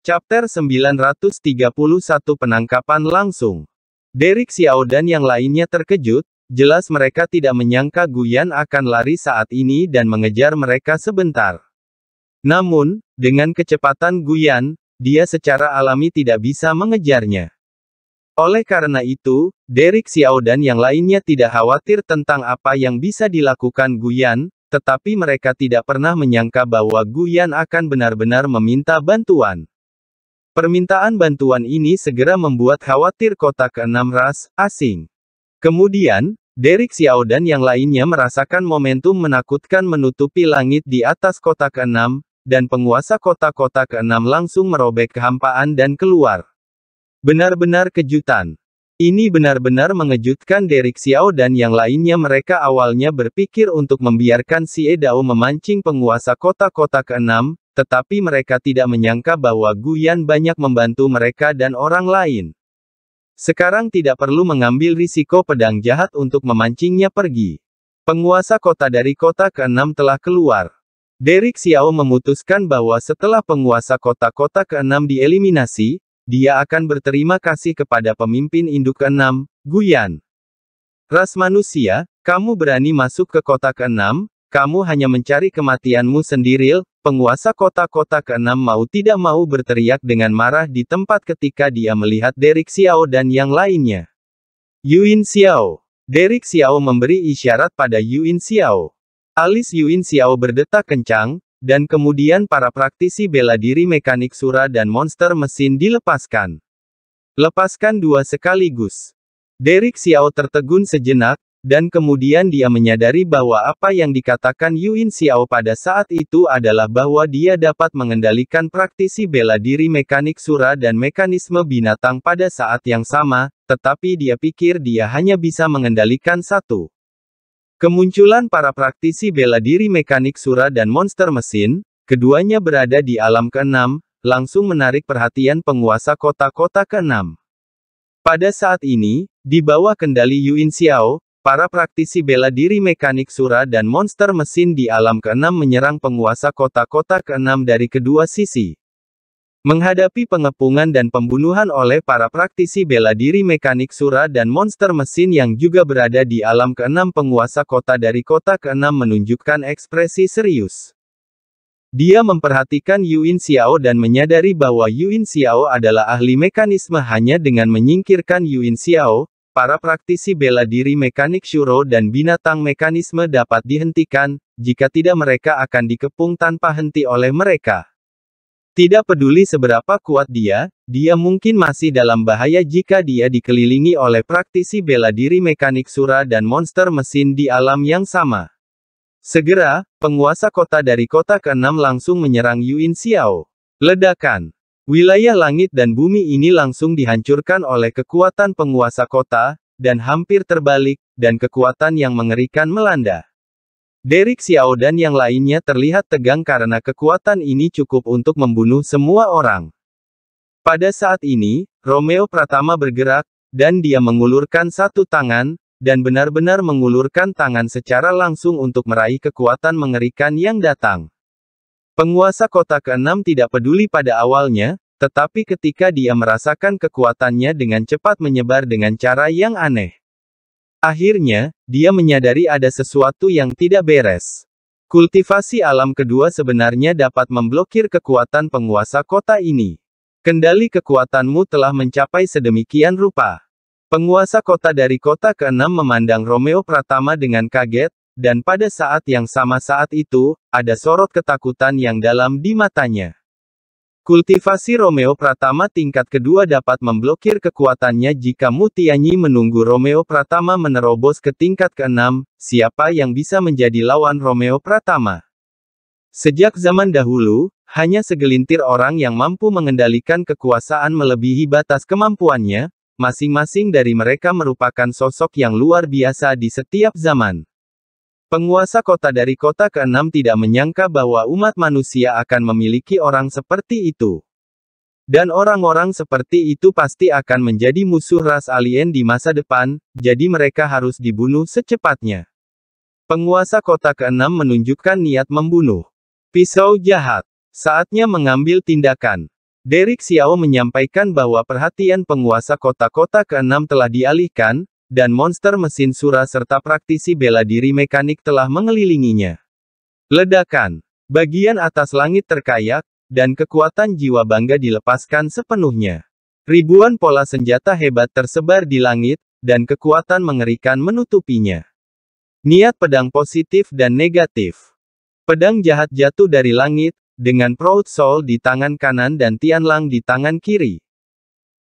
Chapter 931 Penangkapan Langsung Derek Xiao dan yang lainnya terkejut, jelas mereka tidak menyangka Guyan akan lari saat ini dan mengejar mereka sebentar. Namun, dengan kecepatan Guyan, dia secara alami tidak bisa mengejarnya. Oleh karena itu, Derek Xiao dan yang lainnya tidak khawatir tentang apa yang bisa dilakukan Guyan, tetapi mereka tidak pernah menyangka bahwa Guyan akan benar-benar meminta bantuan. Permintaan bantuan ini segera membuat khawatir kota keenam ras asing. Kemudian, Derek Xiao dan yang lainnya merasakan momentum menakutkan menutupi langit di atas kota keenam, dan penguasa kota-kota keenam langsung merobek kehampaan dan keluar. Benar-benar kejutan. Ini benar-benar mengejutkan Derek Xiao dan yang lainnya mereka awalnya berpikir untuk membiarkan Si Edao memancing penguasa kota-kota keenam, tetapi mereka tidak menyangka bahwa Guyan banyak membantu mereka dan orang lain. Sekarang tidak perlu mengambil risiko pedang jahat untuk memancingnya pergi. Penguasa kota dari kota ke-6 telah keluar. Derek Xiao memutuskan bahwa setelah penguasa kota-kota ke-6 dieliminasi, dia akan berterima kasih kepada pemimpin induk ke-6, Guyan. Ras manusia, kamu berani masuk ke kota ke-6, kamu hanya mencari kematianmu sendiri, Penguasa kota-kota keenam mau tidak mau berteriak dengan marah di tempat ketika dia melihat Derek Xiao dan yang lainnya. Yuin Xiao. Derek Xiao memberi isyarat pada Yuin Xiao. Alis Yuin Xiao berdetak kencang, dan kemudian para praktisi bela diri mekanik sura dan monster mesin dilepaskan. Lepaskan dua sekaligus. Derek Xiao tertegun sejenak, dan kemudian dia menyadari bahwa apa yang dikatakan Yuin Xiao pada saat itu adalah bahwa dia dapat mengendalikan praktisi bela diri mekanik sura dan mekanisme binatang pada saat yang sama, tetapi dia pikir dia hanya bisa mengendalikan satu. Kemunculan para praktisi bela diri mekanik sura dan monster mesin, keduanya berada di alam keenam, langsung menarik perhatian penguasa kota-kota keenam. Pada saat ini, di bawah kendali Yuin Xiao, Para praktisi bela diri mekanik sura dan monster mesin di alam keenam menyerang penguasa kota-kota keenam dari kedua sisi. Menghadapi pengepungan dan pembunuhan oleh para praktisi bela diri mekanik sura dan monster mesin yang juga berada di alam keenam penguasa kota dari kota keenam menunjukkan ekspresi serius. Dia memperhatikan Yuin Xiao dan menyadari bahwa Yuin Xiao adalah ahli mekanisme hanya dengan menyingkirkan Yuin Xiao, para praktisi bela diri mekanik Shuro dan binatang mekanisme dapat dihentikan, jika tidak mereka akan dikepung tanpa henti oleh mereka. Tidak peduli seberapa kuat dia, dia mungkin masih dalam bahaya jika dia dikelilingi oleh praktisi bela diri mekanik sura dan monster mesin di alam yang sama. Segera, penguasa kota dari kota ke-6 langsung menyerang Yuin Xiao. Ledakan Wilayah langit dan bumi ini langsung dihancurkan oleh kekuatan penguasa kota, dan hampir terbalik, dan kekuatan yang mengerikan melanda. Derek Xiao dan yang lainnya terlihat tegang karena kekuatan ini cukup untuk membunuh semua orang. Pada saat ini, Romeo Pratama bergerak, dan dia mengulurkan satu tangan, dan benar-benar mengulurkan tangan secara langsung untuk meraih kekuatan mengerikan yang datang. Penguasa kota ke-6 tidak peduli pada awalnya, tetapi ketika dia merasakan kekuatannya dengan cepat menyebar dengan cara yang aneh. Akhirnya, dia menyadari ada sesuatu yang tidak beres. Kultivasi alam kedua sebenarnya dapat memblokir kekuatan penguasa kota ini. Kendali kekuatanmu telah mencapai sedemikian rupa. Penguasa kota dari kota ke-6 memandang Romeo Pratama dengan kaget, dan pada saat yang sama saat itu, ada sorot ketakutan yang dalam di matanya. Kultivasi Romeo Pratama tingkat kedua dapat memblokir kekuatannya jika Mutianyi menunggu Romeo Pratama menerobos ke tingkat keenam, siapa yang bisa menjadi lawan Romeo Pratama. Sejak zaman dahulu, hanya segelintir orang yang mampu mengendalikan kekuasaan melebihi batas kemampuannya, masing-masing dari mereka merupakan sosok yang luar biasa di setiap zaman. Penguasa kota dari kota ke-6 tidak menyangka bahwa umat manusia akan memiliki orang seperti itu. Dan orang-orang seperti itu pasti akan menjadi musuh ras alien di masa depan, jadi mereka harus dibunuh secepatnya. Penguasa kota ke-6 menunjukkan niat membunuh. Pisau jahat. Saatnya mengambil tindakan. Derek Xiao menyampaikan bahwa perhatian penguasa kota-kota ke-6 telah dialihkan, dan monster mesin sura serta praktisi bela diri mekanik telah mengelilinginya. Ledakan, bagian atas langit terkayak, dan kekuatan jiwa bangga dilepaskan sepenuhnya. Ribuan pola senjata hebat tersebar di langit, dan kekuatan mengerikan menutupinya. Niat pedang positif dan negatif. Pedang jahat jatuh dari langit, dengan Proud Soul di tangan kanan dan Tianlang di tangan kiri.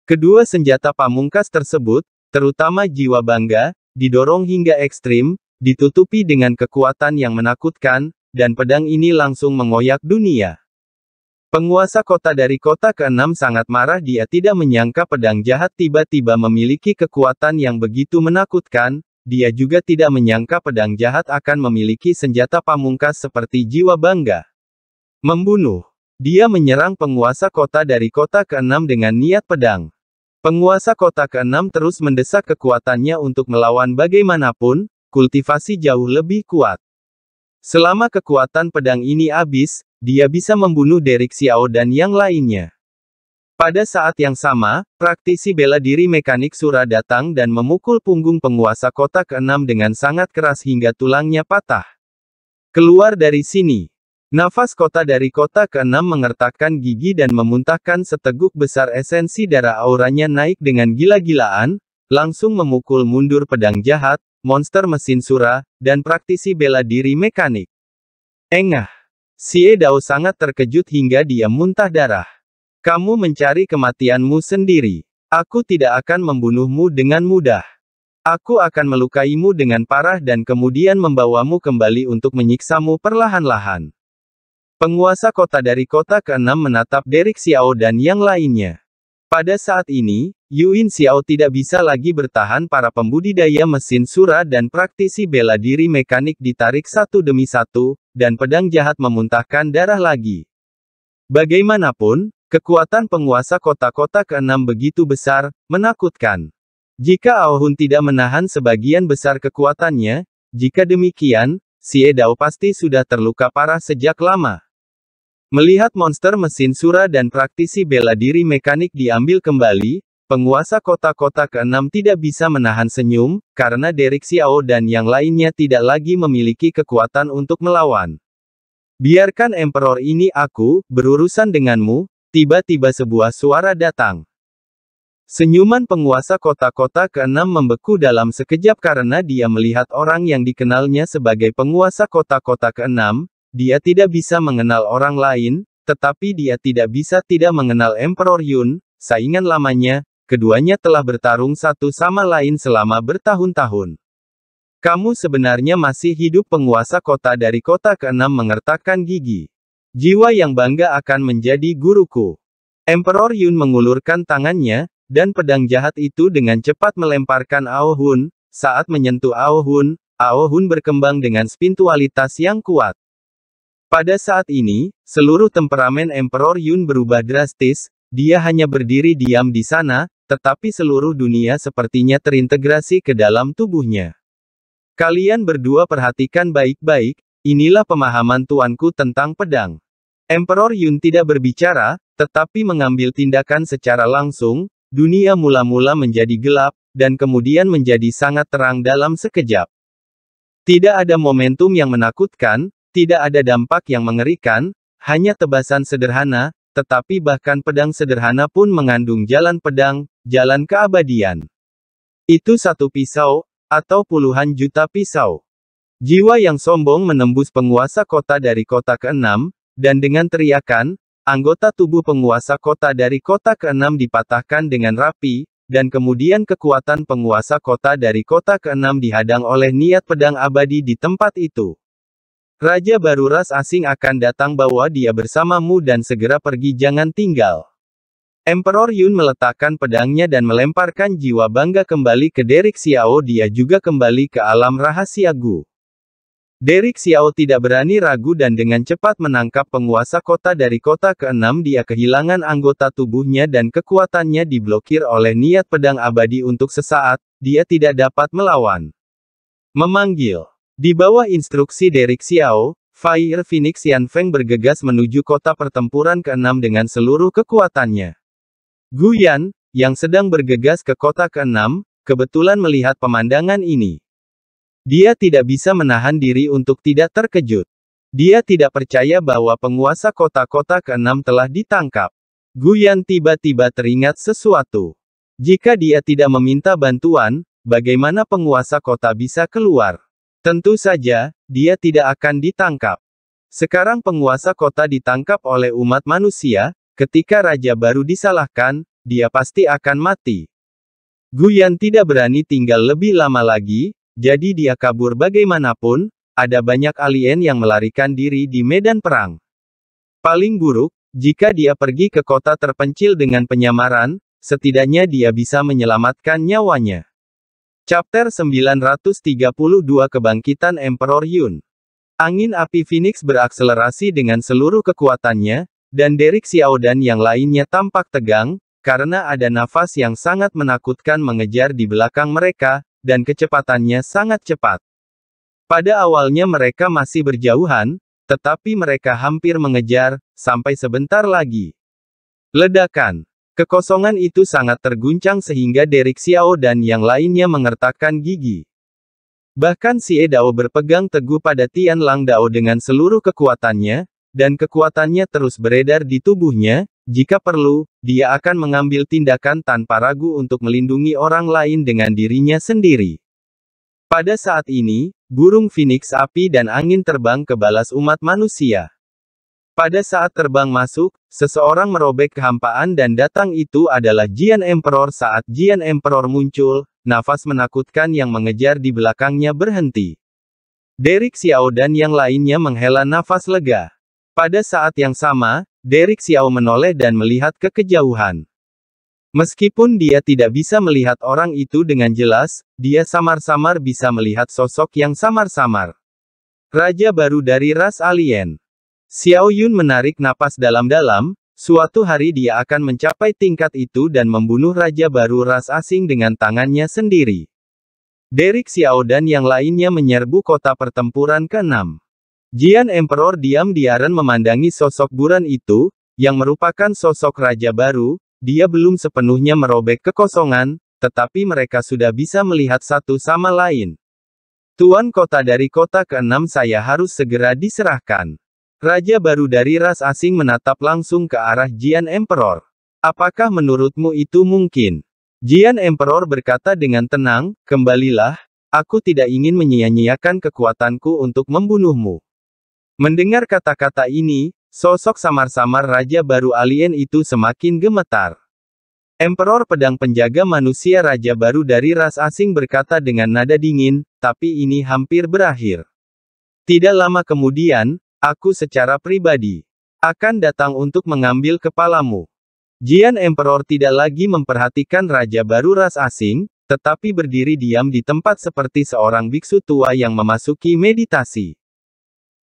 Kedua senjata pamungkas tersebut, terutama jiwa bangga, didorong hingga ekstrim, ditutupi dengan kekuatan yang menakutkan, dan pedang ini langsung mengoyak dunia. Penguasa kota dari kota ke-6 sangat marah dia tidak menyangka pedang jahat tiba-tiba memiliki kekuatan yang begitu menakutkan, dia juga tidak menyangka pedang jahat akan memiliki senjata pamungkas seperti jiwa bangga. Membunuh. Dia menyerang penguasa kota dari kota ke-6 dengan niat pedang. Penguasa kota ke-6 terus mendesak kekuatannya untuk melawan bagaimanapun, kultivasi jauh lebih kuat. Selama kekuatan pedang ini habis, dia bisa membunuh Derek Xiao dan yang lainnya. Pada saat yang sama, praktisi bela diri mekanik Sura datang dan memukul punggung penguasa kota ke-6 dengan sangat keras hingga tulangnya patah. Keluar dari sini. Nafas kota dari kota keenam mengertakkan gigi dan memuntahkan seteguk besar esensi darah auranya naik dengan gila-gilaan, langsung memukul mundur pedang jahat, monster mesin sura, dan praktisi bela diri mekanik. Engah. Si Dao sangat terkejut hingga dia muntah darah. Kamu mencari kematianmu sendiri. Aku tidak akan membunuhmu dengan mudah. Aku akan melukaimu dengan parah dan kemudian membawamu kembali untuk menyiksamu perlahan-lahan. Penguasa kota dari kota ke-6 menatap Derek Xiao dan yang lainnya. Pada saat ini, Yuin Xiao tidak bisa lagi bertahan para pembudidaya mesin sura dan praktisi bela diri mekanik ditarik satu demi satu, dan pedang jahat memuntahkan darah lagi. Bagaimanapun, kekuatan penguasa kota-kota ke-6 begitu besar, menakutkan. Jika Aohun tidak menahan sebagian besar kekuatannya, jika demikian, Xie Dao pasti sudah terluka parah sejak lama. Melihat monster mesin Sura dan praktisi bela diri mekanik diambil kembali, penguasa kota-kota keenam tidak bisa menahan senyum, karena Derek Xiao dan yang lainnya tidak lagi memiliki kekuatan untuk melawan. Biarkan Emperor ini aku, berurusan denganmu, tiba-tiba sebuah suara datang. Senyuman penguasa kota-kota keenam membeku dalam sekejap karena dia melihat orang yang dikenalnya sebagai penguasa kota-kota keenam, dia tidak bisa mengenal orang lain, tetapi dia tidak bisa tidak mengenal Emperor Yun, saingan lamanya, keduanya telah bertarung satu sama lain selama bertahun-tahun. Kamu sebenarnya masih hidup penguasa kota dari kota keenam mengertakkan gigi. Jiwa yang bangga akan menjadi guruku. Emperor Yun mengulurkan tangannya, dan pedang jahat itu dengan cepat melemparkan Ao Hun, saat menyentuh Ao Hun, Ao Hun berkembang dengan spiritualitas yang kuat. Pada saat ini, seluruh temperamen Emperor Yun berubah drastis, dia hanya berdiri diam di sana, tetapi seluruh dunia sepertinya terintegrasi ke dalam tubuhnya. Kalian berdua perhatikan baik-baik, inilah pemahaman tuanku tentang pedang. Emperor Yun tidak berbicara, tetapi mengambil tindakan secara langsung, dunia mula-mula menjadi gelap, dan kemudian menjadi sangat terang dalam sekejap. Tidak ada momentum yang menakutkan, tidak ada dampak yang mengerikan, hanya tebasan sederhana, tetapi bahkan pedang sederhana pun mengandung jalan pedang, jalan keabadian. Itu satu pisau, atau puluhan juta pisau. Jiwa yang sombong menembus penguasa kota dari kota ke-6, dan dengan teriakan, anggota tubuh penguasa kota dari kota ke-6 dipatahkan dengan rapi, dan kemudian kekuatan penguasa kota dari kota ke-6 dihadang oleh niat pedang abadi di tempat itu. Raja baru ras asing akan datang bawa dia bersamamu dan segera pergi jangan tinggal. Emperor Yun meletakkan pedangnya dan melemparkan jiwa bangga kembali ke Derek Xiao dia juga kembali ke alam rahasia Gu. Derek Xiao tidak berani ragu dan dengan cepat menangkap penguasa kota dari kota ke-6 dia kehilangan anggota tubuhnya dan kekuatannya diblokir oleh niat pedang abadi untuk sesaat, dia tidak dapat melawan. Memanggil di bawah instruksi Derek Xiao, Fire Phoenix Yan Feng bergegas menuju kota pertempuran ke-6 dengan seluruh kekuatannya. Gu Yan, yang sedang bergegas ke kota ke-6, kebetulan melihat pemandangan ini. Dia tidak bisa menahan diri untuk tidak terkejut. Dia tidak percaya bahwa penguasa kota-kota ke-6 telah ditangkap. Gu Yan tiba-tiba teringat sesuatu. Jika dia tidak meminta bantuan, bagaimana penguasa kota bisa keluar? Tentu saja, dia tidak akan ditangkap. Sekarang penguasa kota ditangkap oleh umat manusia, ketika raja baru disalahkan, dia pasti akan mati. Guyan tidak berani tinggal lebih lama lagi, jadi dia kabur bagaimanapun, ada banyak alien yang melarikan diri di medan perang. Paling buruk, jika dia pergi ke kota terpencil dengan penyamaran, setidaknya dia bisa menyelamatkan nyawanya. Chapter 932 Kebangkitan Emperor Yun Angin api Phoenix berakselerasi dengan seluruh kekuatannya, dan Derek Xiao dan yang lainnya tampak tegang, karena ada nafas yang sangat menakutkan mengejar di belakang mereka, dan kecepatannya sangat cepat. Pada awalnya mereka masih berjauhan, tetapi mereka hampir mengejar, sampai sebentar lagi. Ledakan Kekosongan itu sangat terguncang sehingga Derek Xiao dan yang lainnya mengertakkan gigi. Bahkan Si e Dao berpegang teguh pada Tian Lang Dao dengan seluruh kekuatannya, dan kekuatannya terus beredar di tubuhnya, jika perlu, dia akan mengambil tindakan tanpa ragu untuk melindungi orang lain dengan dirinya sendiri. Pada saat ini, burung phoenix api dan angin terbang ke balas umat manusia. Pada saat terbang masuk, seseorang merobek kehampaan dan datang itu adalah Jian Emperor saat Jian Emperor muncul, nafas menakutkan yang mengejar di belakangnya berhenti. Derek Xiao dan yang lainnya menghela nafas lega. Pada saat yang sama, Derek Xiao menoleh dan melihat ke kejauhan. Meskipun dia tidak bisa melihat orang itu dengan jelas, dia samar-samar bisa melihat sosok yang samar-samar. Raja baru dari ras alien. Xiao Yun menarik napas dalam-dalam, suatu hari dia akan mencapai tingkat itu dan membunuh raja baru ras asing dengan tangannya sendiri. Derek Xiao dan yang lainnya menyerbu kota pertempuran ke-6. Jian Emperor diam-diaran memandangi sosok buran itu, yang merupakan sosok raja baru, dia belum sepenuhnya merobek kekosongan, tetapi mereka sudah bisa melihat satu sama lain. Tuan kota dari kota keenam saya harus segera diserahkan. Raja baru dari ras asing menatap langsung ke arah Jian Emperor. Apakah menurutmu itu mungkin? Jian Emperor berkata dengan tenang, kembalilah, aku tidak ingin menyia-nyiakan kekuatanku untuk membunuhmu. Mendengar kata-kata ini, sosok samar-samar Raja Baru Alien itu semakin gemetar. Emperor Pedang Penjaga Manusia Raja Baru dari ras asing berkata dengan nada dingin, tapi ini hampir berakhir. Tidak lama kemudian, Aku secara pribadi akan datang untuk mengambil kepalamu. Jian Emperor tidak lagi memperhatikan raja baru ras asing, tetapi berdiri diam di tempat seperti seorang biksu tua yang memasuki meditasi.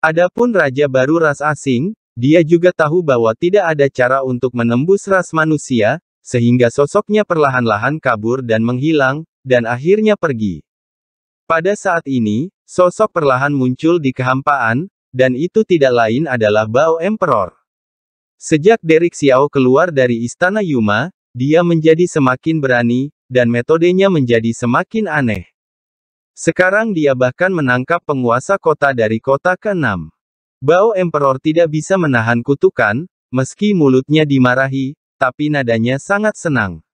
Adapun raja baru ras asing, dia juga tahu bahwa tidak ada cara untuk menembus ras manusia, sehingga sosoknya perlahan-lahan kabur dan menghilang, dan akhirnya pergi. Pada saat ini, sosok perlahan muncul di kehampaan, dan itu tidak lain adalah Bao Emperor. Sejak Derek Xiao keluar dari istana Yuma, dia menjadi semakin berani, dan metodenya menjadi semakin aneh. Sekarang dia bahkan menangkap penguasa kota dari kota ke-6. Bao Emperor tidak bisa menahan kutukan, meski mulutnya dimarahi, tapi nadanya sangat senang.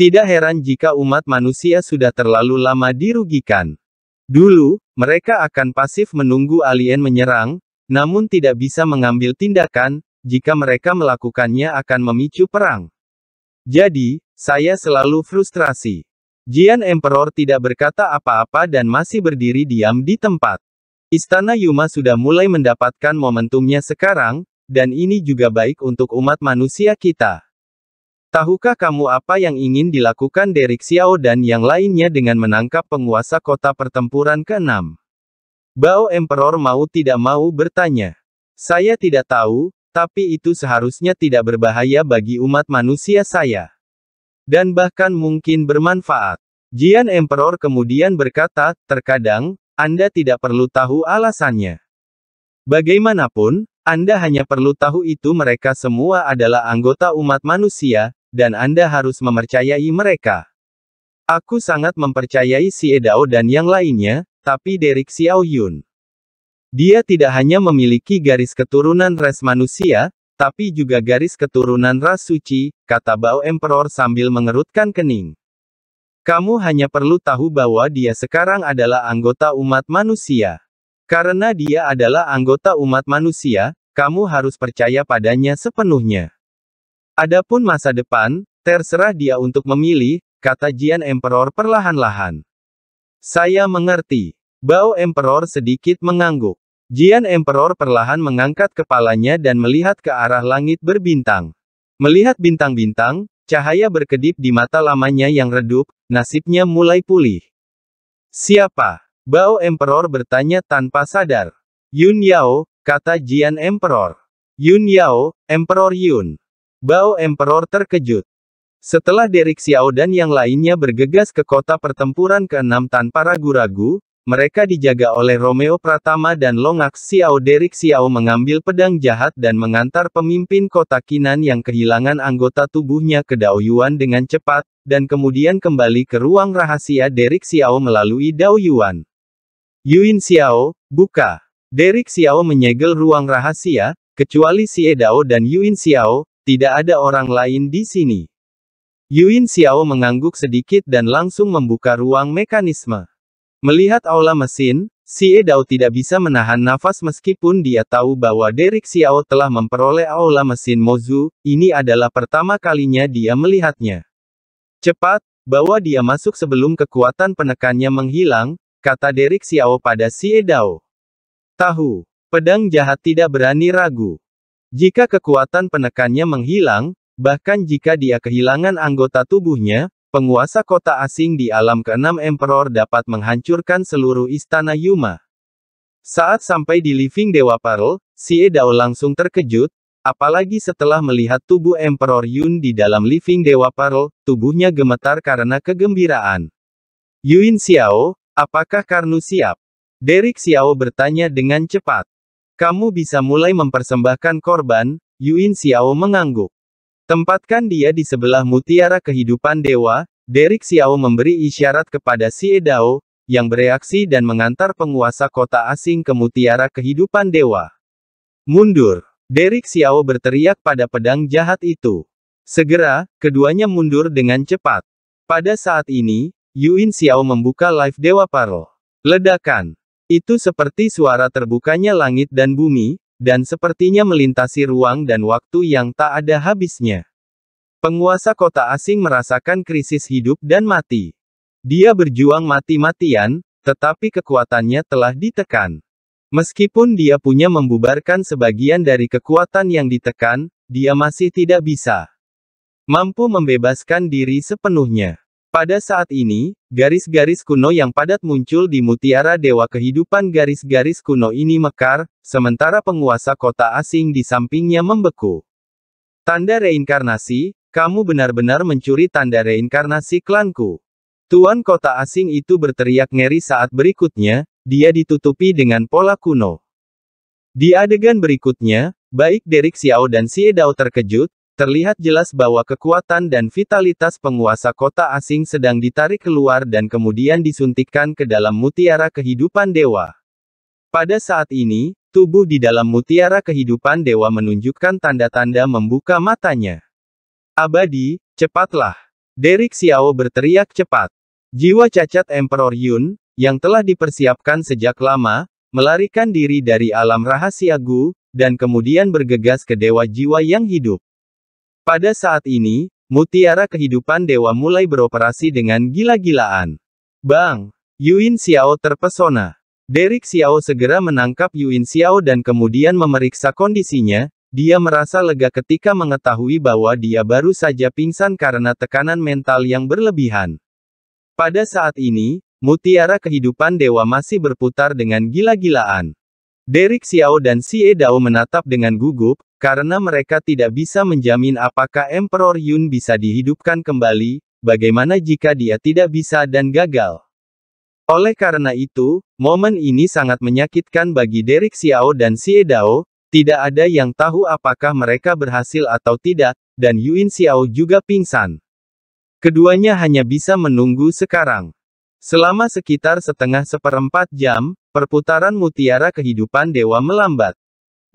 Tidak heran jika umat manusia sudah terlalu lama dirugikan. Dulu, mereka akan pasif menunggu alien menyerang, namun tidak bisa mengambil tindakan, jika mereka melakukannya akan memicu perang. Jadi, saya selalu frustrasi. Jian Emperor tidak berkata apa-apa dan masih berdiri diam di tempat. Istana Yuma sudah mulai mendapatkan momentumnya sekarang, dan ini juga baik untuk umat manusia kita. Tahukah kamu apa yang ingin dilakukan Derek Xiao dan yang lainnya dengan menangkap penguasa kota pertempuran ke-6? Bao Emperor mau tidak mau bertanya. Saya tidak tahu, tapi itu seharusnya tidak berbahaya bagi umat manusia saya. Dan bahkan mungkin bermanfaat. Jian Emperor kemudian berkata, terkadang, Anda tidak perlu tahu alasannya. Bagaimanapun, Anda hanya perlu tahu itu mereka semua adalah anggota umat manusia, dan Anda harus mempercayai mereka. Aku sangat mempercayai si Edao dan yang lainnya, tapi Derek Xiao Yun. Dia tidak hanya memiliki garis keturunan ras manusia, tapi juga garis keturunan ras suci, kata Bao Emperor sambil mengerutkan kening. Kamu hanya perlu tahu bahwa dia sekarang adalah anggota umat manusia. Karena dia adalah anggota umat manusia, kamu harus percaya padanya sepenuhnya. Adapun masa depan, terserah dia untuk memilih, kata Jian Emperor perlahan-lahan. Saya mengerti. Bao Emperor sedikit mengangguk. Jian Emperor perlahan mengangkat kepalanya dan melihat ke arah langit berbintang. Melihat bintang-bintang, cahaya berkedip di mata lamanya yang redup, nasibnya mulai pulih. Siapa? Bao Emperor bertanya tanpa sadar. Yun Yao, kata Jian Emperor. Yun Yao, Emperor Yun. Bao Emperor terkejut. Setelah Derek Xiao dan yang lainnya bergegas ke kota pertempuran ke-6 tanpa ragu-ragu, mereka dijaga oleh Romeo Pratama dan Longak Xiao Derek Xiao mengambil pedang jahat dan mengantar pemimpin kota Kinan yang kehilangan anggota tubuhnya ke Dao Yuan dengan cepat, dan kemudian kembali ke ruang rahasia Derek Xiao melalui Dao Yuan. Yuin Xiao, buka. Derek Xiao menyegel ruang rahasia, kecuali Xie Dao dan Yuin Xiao, tidak ada orang lain di sini. Yuin Xiao mengangguk sedikit dan langsung membuka ruang mekanisme. Melihat aula mesin, Si Dao tidak bisa menahan nafas meskipun dia tahu bahwa Derek Xiao telah memperoleh aula mesin Mozu, ini adalah pertama kalinya dia melihatnya. Cepat, bahwa dia masuk sebelum kekuatan penekannya menghilang, kata Derek Xiao pada Si Dao. Tahu, pedang jahat tidak berani ragu. Jika kekuatan penekannya menghilang, bahkan jika dia kehilangan anggota tubuhnya, penguasa kota asing di alam keenam Emperor dapat menghancurkan seluruh istana Yuma. Saat sampai di Living Dewa Pearl, Si Dao langsung terkejut, apalagi setelah melihat tubuh Emperor Yun di dalam Living Dewa Pearl, tubuhnya gemetar karena kegembiraan. Yuin Xiao, apakah Karnu siap? Derek Xiao bertanya dengan cepat. Kamu bisa mulai mempersembahkan korban, Yuin Xiao mengangguk. Tempatkan dia di sebelah mutiara kehidupan dewa, Derek Xiao memberi isyarat kepada Si Edao, yang bereaksi dan mengantar penguasa kota asing ke mutiara kehidupan dewa. Mundur! Derek Xiao berteriak pada pedang jahat itu. Segera, keduanya mundur dengan cepat. Pada saat ini, Yuin Xiao membuka live Dewa Paro. Ledakan. Itu seperti suara terbukanya langit dan bumi, dan sepertinya melintasi ruang dan waktu yang tak ada habisnya. Penguasa kota asing merasakan krisis hidup dan mati. Dia berjuang mati-matian, tetapi kekuatannya telah ditekan. Meskipun dia punya membubarkan sebagian dari kekuatan yang ditekan, dia masih tidak bisa mampu membebaskan diri sepenuhnya. Pada saat ini, garis-garis kuno yang padat muncul di mutiara dewa kehidupan garis-garis kuno ini mekar, sementara penguasa kota asing di sampingnya membeku. Tanda reinkarnasi, kamu benar-benar mencuri tanda reinkarnasi klanku. Tuan kota asing itu berteriak ngeri saat berikutnya, dia ditutupi dengan pola kuno. Di adegan berikutnya, baik Derek Xiao dan Xie Dao terkejut, Terlihat jelas bahwa kekuatan dan vitalitas penguasa kota asing sedang ditarik keluar dan kemudian disuntikkan ke dalam mutiara kehidupan dewa. Pada saat ini, tubuh di dalam mutiara kehidupan dewa menunjukkan tanda-tanda membuka matanya. Abadi, cepatlah! Derek Xiao berteriak cepat. Jiwa cacat Emperor Yun, yang telah dipersiapkan sejak lama, melarikan diri dari alam rahasia Gu, dan kemudian bergegas ke dewa jiwa yang hidup. Pada saat ini, mutiara kehidupan dewa mulai beroperasi dengan gila-gilaan. Bang! Yuin Xiao terpesona. Derek Xiao segera menangkap Yuin Xiao dan kemudian memeriksa kondisinya, dia merasa lega ketika mengetahui bahwa dia baru saja pingsan karena tekanan mental yang berlebihan. Pada saat ini, mutiara kehidupan dewa masih berputar dengan gila-gilaan. Derek Xiao dan Xie Dao menatap dengan gugup, karena mereka tidak bisa menjamin apakah Emperor Yun bisa dihidupkan kembali, bagaimana jika dia tidak bisa dan gagal. Oleh karena itu, momen ini sangat menyakitkan bagi Derek Xiao dan Xie Dao, tidak ada yang tahu apakah mereka berhasil atau tidak, dan Yuin Xiao juga pingsan. Keduanya hanya bisa menunggu sekarang. Selama sekitar setengah seperempat jam, perputaran mutiara kehidupan dewa melambat.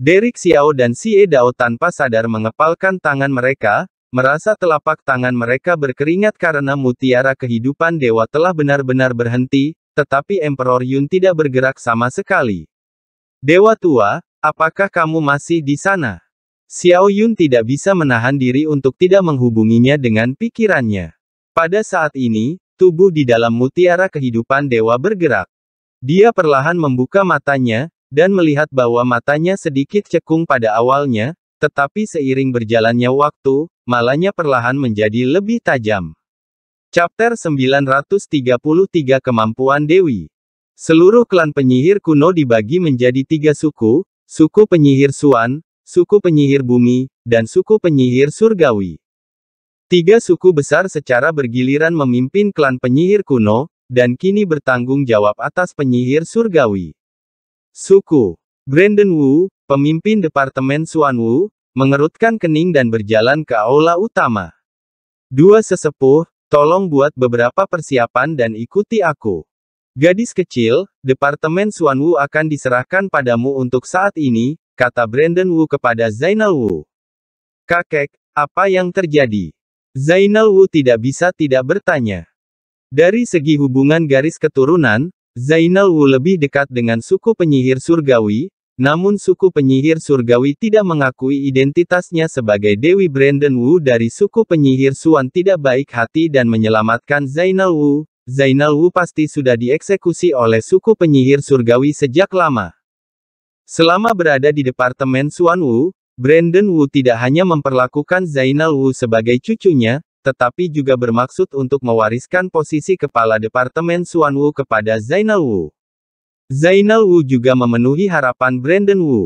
Derek Xiao dan Xie Dao tanpa sadar mengepalkan tangan mereka, merasa telapak tangan mereka berkeringat karena mutiara kehidupan dewa telah benar-benar berhenti, tetapi Emperor Yun tidak bergerak sama sekali. Dewa tua, apakah kamu masih di sana? Xiao Yun tidak bisa menahan diri untuk tidak menghubunginya dengan pikirannya. Pada saat ini, tubuh di dalam mutiara kehidupan dewa bergerak. Dia perlahan membuka matanya, dan melihat bahwa matanya sedikit cekung pada awalnya, tetapi seiring berjalannya waktu, malahnya perlahan menjadi lebih tajam. Chapter 933 Kemampuan Dewi Seluruh klan penyihir kuno dibagi menjadi tiga suku, suku penyihir Suan, suku penyihir bumi, dan suku penyihir surgawi. Tiga suku besar secara bergiliran memimpin klan penyihir kuno, dan kini bertanggung jawab atas penyihir surgawi. Suku. Brandon Wu, pemimpin Departemen Suan Wu, mengerutkan kening dan berjalan ke aula utama. Dua sesepuh, tolong buat beberapa persiapan dan ikuti aku. Gadis kecil, Departemen Suan Wu akan diserahkan padamu untuk saat ini, kata Brandon Wu kepada Zainal Wu. Kakek, apa yang terjadi? Zainal Wu tidak bisa tidak bertanya. Dari segi hubungan garis keturunan, Zainal Wu lebih dekat dengan suku penyihir surgawi, namun suku penyihir surgawi tidak mengakui identitasnya sebagai Dewi Brandon Wu dari suku penyihir Suan tidak baik hati dan menyelamatkan Zainal Wu. Zainal Wu pasti sudah dieksekusi oleh suku penyihir surgawi sejak lama. Selama berada di Departemen Suan Wu, Brandon Wu tidak hanya memperlakukan Zainal Wu sebagai cucunya, tetapi juga bermaksud untuk mewariskan posisi kepala Departemen Suan Wu kepada Zainal Wu. Zainal Wu juga memenuhi harapan Brandon Wu.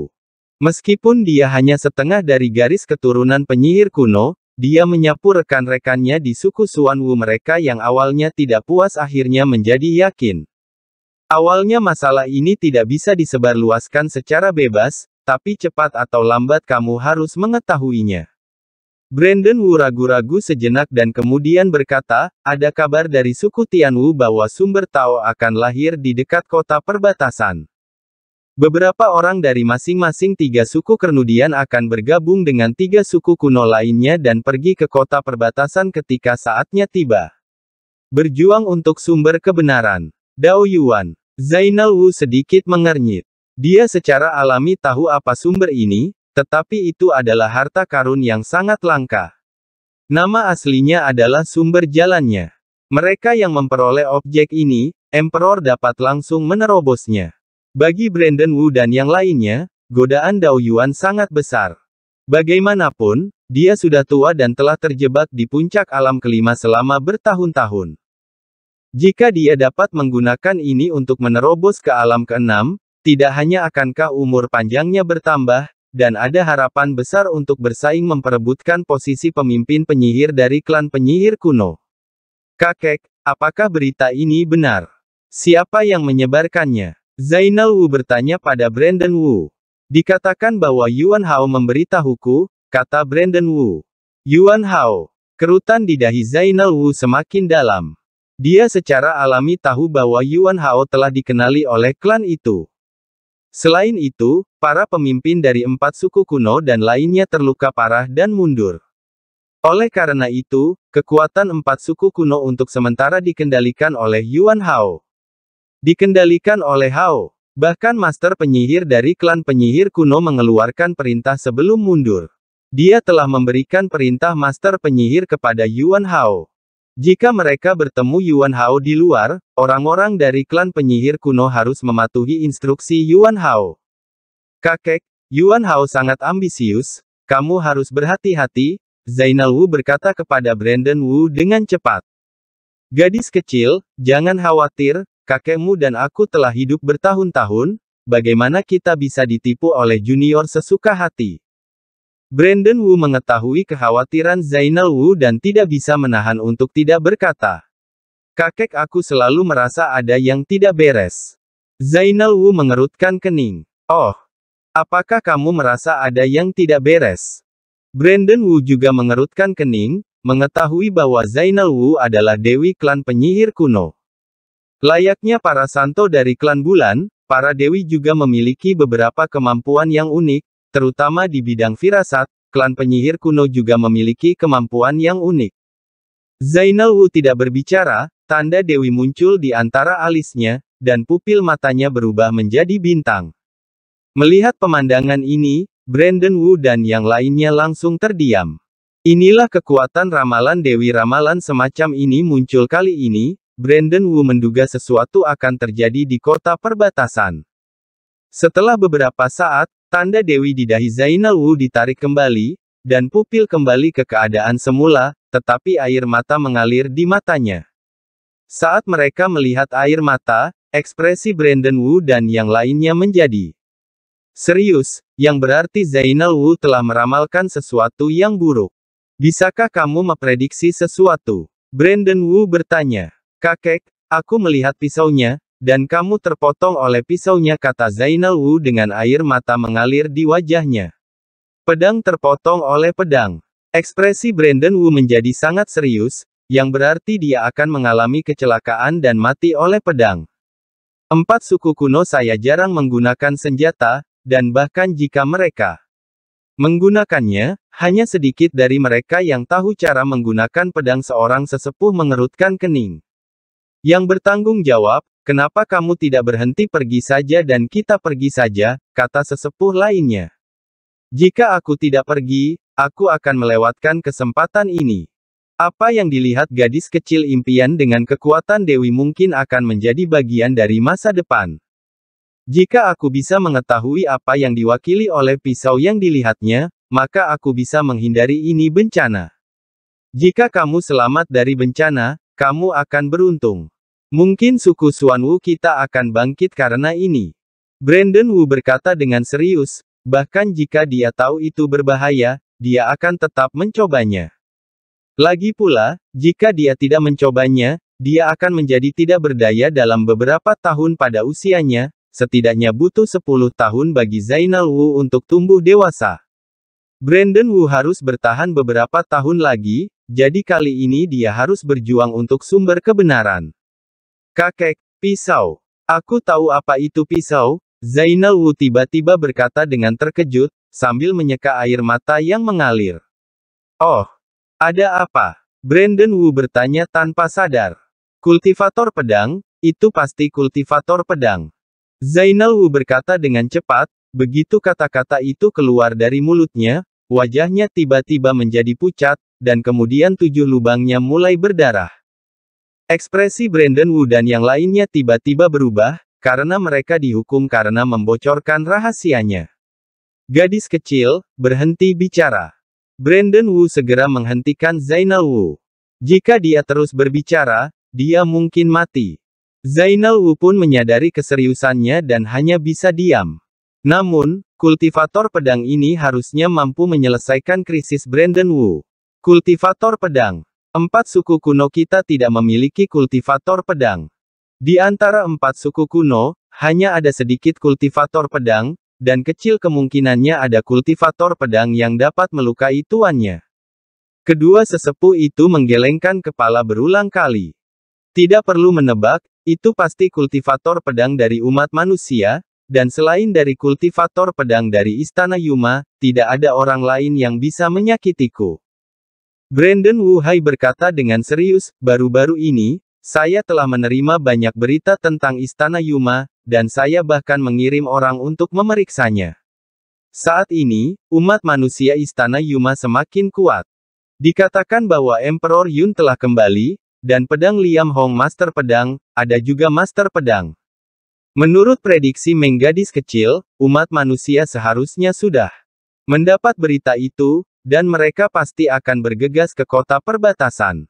Meskipun dia hanya setengah dari garis keturunan penyihir kuno, dia menyapu rekan-rekannya di suku Suan Wu mereka yang awalnya tidak puas akhirnya menjadi yakin. Awalnya masalah ini tidak bisa disebarluaskan secara bebas, tapi cepat atau lambat kamu harus mengetahuinya. Brandon Wu ragu-ragu sejenak dan kemudian berkata, ada kabar dari suku Tianwu bahwa sumber Tao akan lahir di dekat kota perbatasan. Beberapa orang dari masing-masing tiga suku Kernudian akan bergabung dengan tiga suku kuno lainnya dan pergi ke kota perbatasan ketika saatnya tiba. Berjuang untuk sumber kebenaran. Dao Yuan. Zainal Wu sedikit mengernyit. Dia secara alami tahu apa sumber ini, tetapi itu adalah harta karun yang sangat langka. Nama aslinya adalah sumber jalannya. Mereka yang memperoleh objek ini, Emperor dapat langsung menerobosnya. Bagi Brandon Wu dan yang lainnya, godaan Dao Yuan sangat besar. Bagaimanapun, dia sudah tua dan telah terjebak di puncak alam kelima selama bertahun-tahun. Jika dia dapat menggunakan ini untuk menerobos ke alam keenam, tidak hanya akankah umur panjangnya bertambah, dan ada harapan besar untuk bersaing memperebutkan posisi pemimpin penyihir dari klan penyihir kuno. Kakek, apakah berita ini benar? Siapa yang menyebarkannya? Zainal Wu bertanya pada Brandon Wu. Dikatakan bahwa Yuan Hao memberitahuku, kata Brandon Wu. Yuan Hao, kerutan di dahi Zainal Wu semakin dalam. Dia secara alami tahu bahwa Yuan Hao telah dikenali oleh klan itu. Selain itu, Para pemimpin dari empat suku kuno dan lainnya terluka parah dan mundur. Oleh karena itu, kekuatan empat suku kuno untuk sementara dikendalikan oleh Yuan Hao. Dikendalikan oleh Hao. Bahkan master penyihir dari klan penyihir kuno mengeluarkan perintah sebelum mundur. Dia telah memberikan perintah master penyihir kepada Yuan Hao. Jika mereka bertemu Yuan Hao di luar, orang-orang dari klan penyihir kuno harus mematuhi instruksi Yuan Hao. Kakek, Yuan Hao sangat ambisius, kamu harus berhati-hati, Zainal Wu berkata kepada Brandon Wu dengan cepat. Gadis kecil, jangan khawatir, kakekmu dan aku telah hidup bertahun-tahun, bagaimana kita bisa ditipu oleh junior sesuka hati. Brandon Wu mengetahui kekhawatiran Zainal Wu dan tidak bisa menahan untuk tidak berkata. Kakek aku selalu merasa ada yang tidak beres. Zainal Wu mengerutkan kening. Oh, Apakah kamu merasa ada yang tidak beres? Brandon Wu juga mengerutkan kening, mengetahui bahwa Zainal Wu adalah dewi klan penyihir kuno. Layaknya para santo dari klan bulan, para dewi juga memiliki beberapa kemampuan yang unik, terutama di bidang firasat, klan penyihir kuno juga memiliki kemampuan yang unik. Zainal Wu tidak berbicara, tanda dewi muncul di antara alisnya, dan pupil matanya berubah menjadi bintang. Melihat pemandangan ini, Brandon Wu dan yang lainnya langsung terdiam. Inilah kekuatan ramalan Dewi Ramalan semacam ini muncul kali ini, Brandon Wu menduga sesuatu akan terjadi di kota perbatasan. Setelah beberapa saat, tanda Dewi di dahi Zainal Wu ditarik kembali, dan pupil kembali ke keadaan semula, tetapi air mata mengalir di matanya. Saat mereka melihat air mata, ekspresi Brandon Wu dan yang lainnya menjadi Serius, yang berarti Zainal Wu telah meramalkan sesuatu yang buruk. Bisakah kamu memprediksi sesuatu? Brandon Wu bertanya. Kakek, aku melihat pisaunya, dan kamu terpotong oleh pisaunya kata Zainal Wu dengan air mata mengalir di wajahnya. Pedang terpotong oleh pedang. Ekspresi Brandon Wu menjadi sangat serius, yang berarti dia akan mengalami kecelakaan dan mati oleh pedang. Empat suku kuno saya jarang menggunakan senjata, dan bahkan jika mereka menggunakannya, hanya sedikit dari mereka yang tahu cara menggunakan pedang seorang sesepuh mengerutkan kening. Yang bertanggung jawab, kenapa kamu tidak berhenti pergi saja dan kita pergi saja, kata sesepuh lainnya. Jika aku tidak pergi, aku akan melewatkan kesempatan ini. Apa yang dilihat gadis kecil impian dengan kekuatan Dewi mungkin akan menjadi bagian dari masa depan. Jika aku bisa mengetahui apa yang diwakili oleh pisau yang dilihatnya, maka aku bisa menghindari ini bencana. Jika kamu selamat dari bencana, kamu akan beruntung. Mungkin suku Suanwu kita akan bangkit karena ini. Brandon Wu berkata dengan serius, bahkan jika dia tahu itu berbahaya, dia akan tetap mencobanya. Lagi pula, jika dia tidak mencobanya, dia akan menjadi tidak berdaya dalam beberapa tahun pada usianya, setidaknya butuh 10 tahun bagi Zainal Wu untuk tumbuh dewasa. Brandon Wu harus bertahan beberapa tahun lagi, jadi kali ini dia harus berjuang untuk sumber kebenaran. Kakek, pisau. Aku tahu apa itu pisau, Zainal Wu tiba-tiba berkata dengan terkejut, sambil menyeka air mata yang mengalir. Oh, ada apa? Brandon Wu bertanya tanpa sadar. Kultivator pedang, itu pasti kultivator pedang. Zainal Wu berkata dengan cepat, begitu kata-kata itu keluar dari mulutnya, wajahnya tiba-tiba menjadi pucat, dan kemudian tujuh lubangnya mulai berdarah. Ekspresi Brandon Wu dan yang lainnya tiba-tiba berubah, karena mereka dihukum karena membocorkan rahasianya. Gadis kecil, berhenti bicara. Brandon Wu segera menghentikan Zainal Wu. Jika dia terus berbicara, dia mungkin mati. Zainal Wu pun menyadari keseriusannya dan hanya bisa diam. Namun, kultivator pedang ini harusnya mampu menyelesaikan krisis Brandon Wu. Kultivator pedang. Empat suku kuno kita tidak memiliki kultivator pedang. Di antara empat suku kuno, hanya ada sedikit kultivator pedang, dan kecil kemungkinannya ada kultivator pedang yang dapat melukai tuannya. Kedua sesepuh itu menggelengkan kepala berulang kali. Tidak perlu menebak, itu pasti kultivator pedang dari umat manusia, dan selain dari kultivator pedang dari Istana Yuma, tidak ada orang lain yang bisa menyakitiku. Brandon Wuhai berkata dengan serius, baru-baru ini, saya telah menerima banyak berita tentang Istana Yuma, dan saya bahkan mengirim orang untuk memeriksanya. Saat ini, umat manusia Istana Yuma semakin kuat. Dikatakan bahwa Emperor Yun telah kembali, dan pedang Liam Hong Master Pedang, ada juga Master Pedang. Menurut prediksi Menggadis kecil, umat manusia seharusnya sudah mendapat berita itu, dan mereka pasti akan bergegas ke kota perbatasan.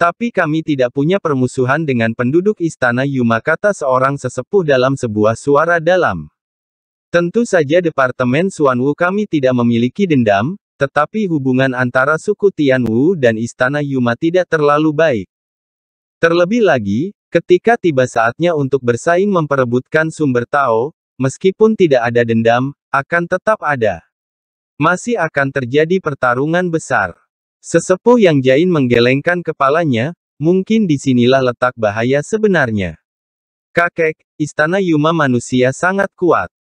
Tapi kami tidak punya permusuhan dengan penduduk istana Yuma kata seorang sesepuh dalam sebuah suara dalam. Tentu saja Departemen Suanwu kami tidak memiliki dendam, tetapi hubungan antara suku Tianwu dan istana Yuma tidak terlalu baik. Terlebih lagi, ketika tiba saatnya untuk bersaing memperebutkan sumber Tao, meskipun tidak ada dendam, akan tetap ada. Masih akan terjadi pertarungan besar. Sesepuh yang Jain menggelengkan kepalanya, mungkin disinilah letak bahaya sebenarnya. Kakek, istana Yuma manusia sangat kuat.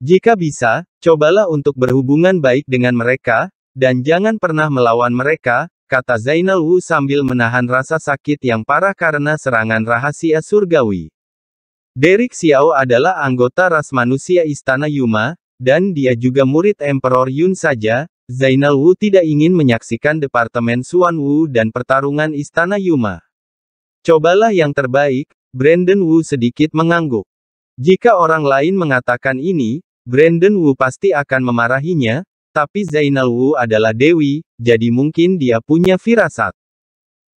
Jika bisa, cobalah untuk berhubungan baik dengan mereka, dan jangan pernah melawan mereka, kata Zainal Wu sambil menahan rasa sakit yang parah karena serangan rahasia surgawi. Derek Xiao adalah anggota ras manusia Istana Yuma, dan dia juga murid Emperor Yun saja, Zainal Wu tidak ingin menyaksikan Departemen Suan Wu dan pertarungan Istana Yuma. Cobalah yang terbaik, Brandon Wu sedikit mengangguk. Jika orang lain mengatakan ini, Brandon Wu pasti akan memarahinya, tapi Zainal Wu adalah Dewi, jadi mungkin dia punya firasat.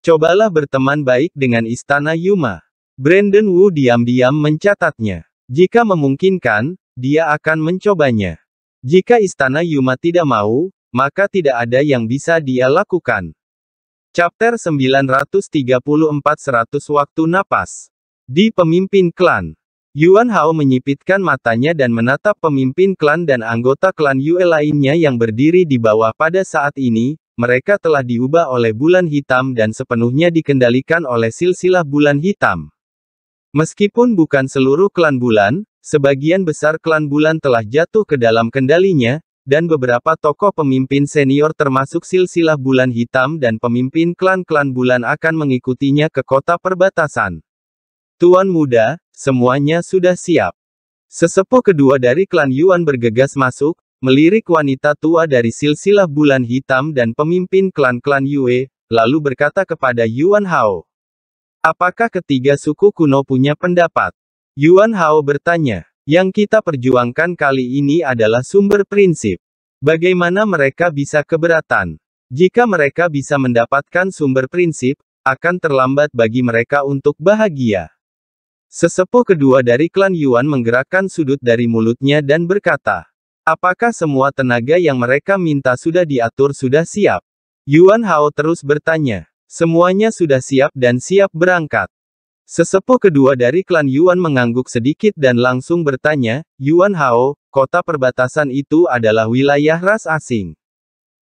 Cobalah berteman baik dengan istana Yuma. Brandon Wu diam-diam mencatatnya. Jika memungkinkan, dia akan mencobanya. Jika istana Yuma tidak mau, maka tidak ada yang bisa dia lakukan. Chapter 934-100 Waktu Napas Di Pemimpin Klan Yuan Hao menyipitkan matanya dan menatap pemimpin klan dan anggota klan Yue lainnya yang berdiri di bawah pada saat ini, mereka telah diubah oleh bulan hitam dan sepenuhnya dikendalikan oleh silsilah bulan hitam. Meskipun bukan seluruh klan bulan, sebagian besar klan bulan telah jatuh ke dalam kendalinya, dan beberapa tokoh pemimpin senior termasuk silsilah bulan hitam dan pemimpin klan-klan bulan akan mengikutinya ke kota perbatasan. Tuan muda, semuanya sudah siap. Sesepuh kedua dari klan Yuan bergegas masuk, melirik wanita tua dari silsilah bulan hitam dan pemimpin klan-klan Yue, lalu berkata kepada Yuan Hao. Apakah ketiga suku kuno punya pendapat? Yuan Hao bertanya. Yang kita perjuangkan kali ini adalah sumber prinsip. Bagaimana mereka bisa keberatan? Jika mereka bisa mendapatkan sumber prinsip, akan terlambat bagi mereka untuk bahagia. Sesepuh kedua dari klan Yuan menggerakkan sudut dari mulutnya dan berkata, Apakah semua tenaga yang mereka minta sudah diatur sudah siap? Yuan Hao terus bertanya. Semuanya sudah siap dan siap berangkat. Sesepuh kedua dari klan Yuan mengangguk sedikit dan langsung bertanya, Yuan Hao, kota perbatasan itu adalah wilayah ras asing.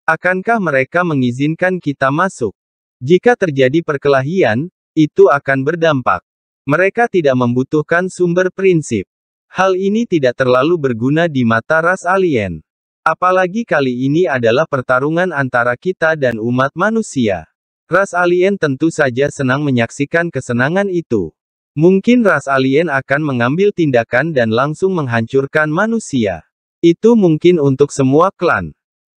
Akankah mereka mengizinkan kita masuk? Jika terjadi perkelahian, itu akan berdampak. Mereka tidak membutuhkan sumber prinsip. Hal ini tidak terlalu berguna di mata ras alien. Apalagi kali ini adalah pertarungan antara kita dan umat manusia. Ras alien tentu saja senang menyaksikan kesenangan itu. Mungkin ras alien akan mengambil tindakan dan langsung menghancurkan manusia. Itu mungkin untuk semua klan.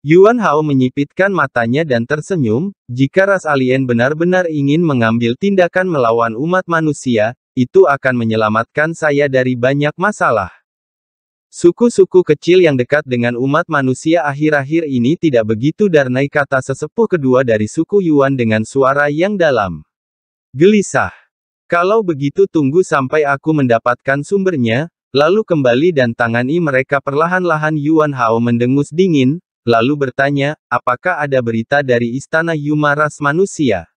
Yuan Hao menyipitkan matanya dan tersenyum, jika ras alien benar-benar ingin mengambil tindakan melawan umat manusia, itu akan menyelamatkan saya dari banyak masalah. Suku-suku kecil yang dekat dengan umat manusia akhir-akhir ini tidak begitu darnai kata sesepuh kedua dari suku Yuan dengan suara yang dalam. Gelisah. Kalau begitu tunggu sampai aku mendapatkan sumbernya, lalu kembali dan tangani mereka perlahan-lahan Yuan Hao mendengus dingin, lalu bertanya, apakah ada berita dari istana Yuma ras manusia?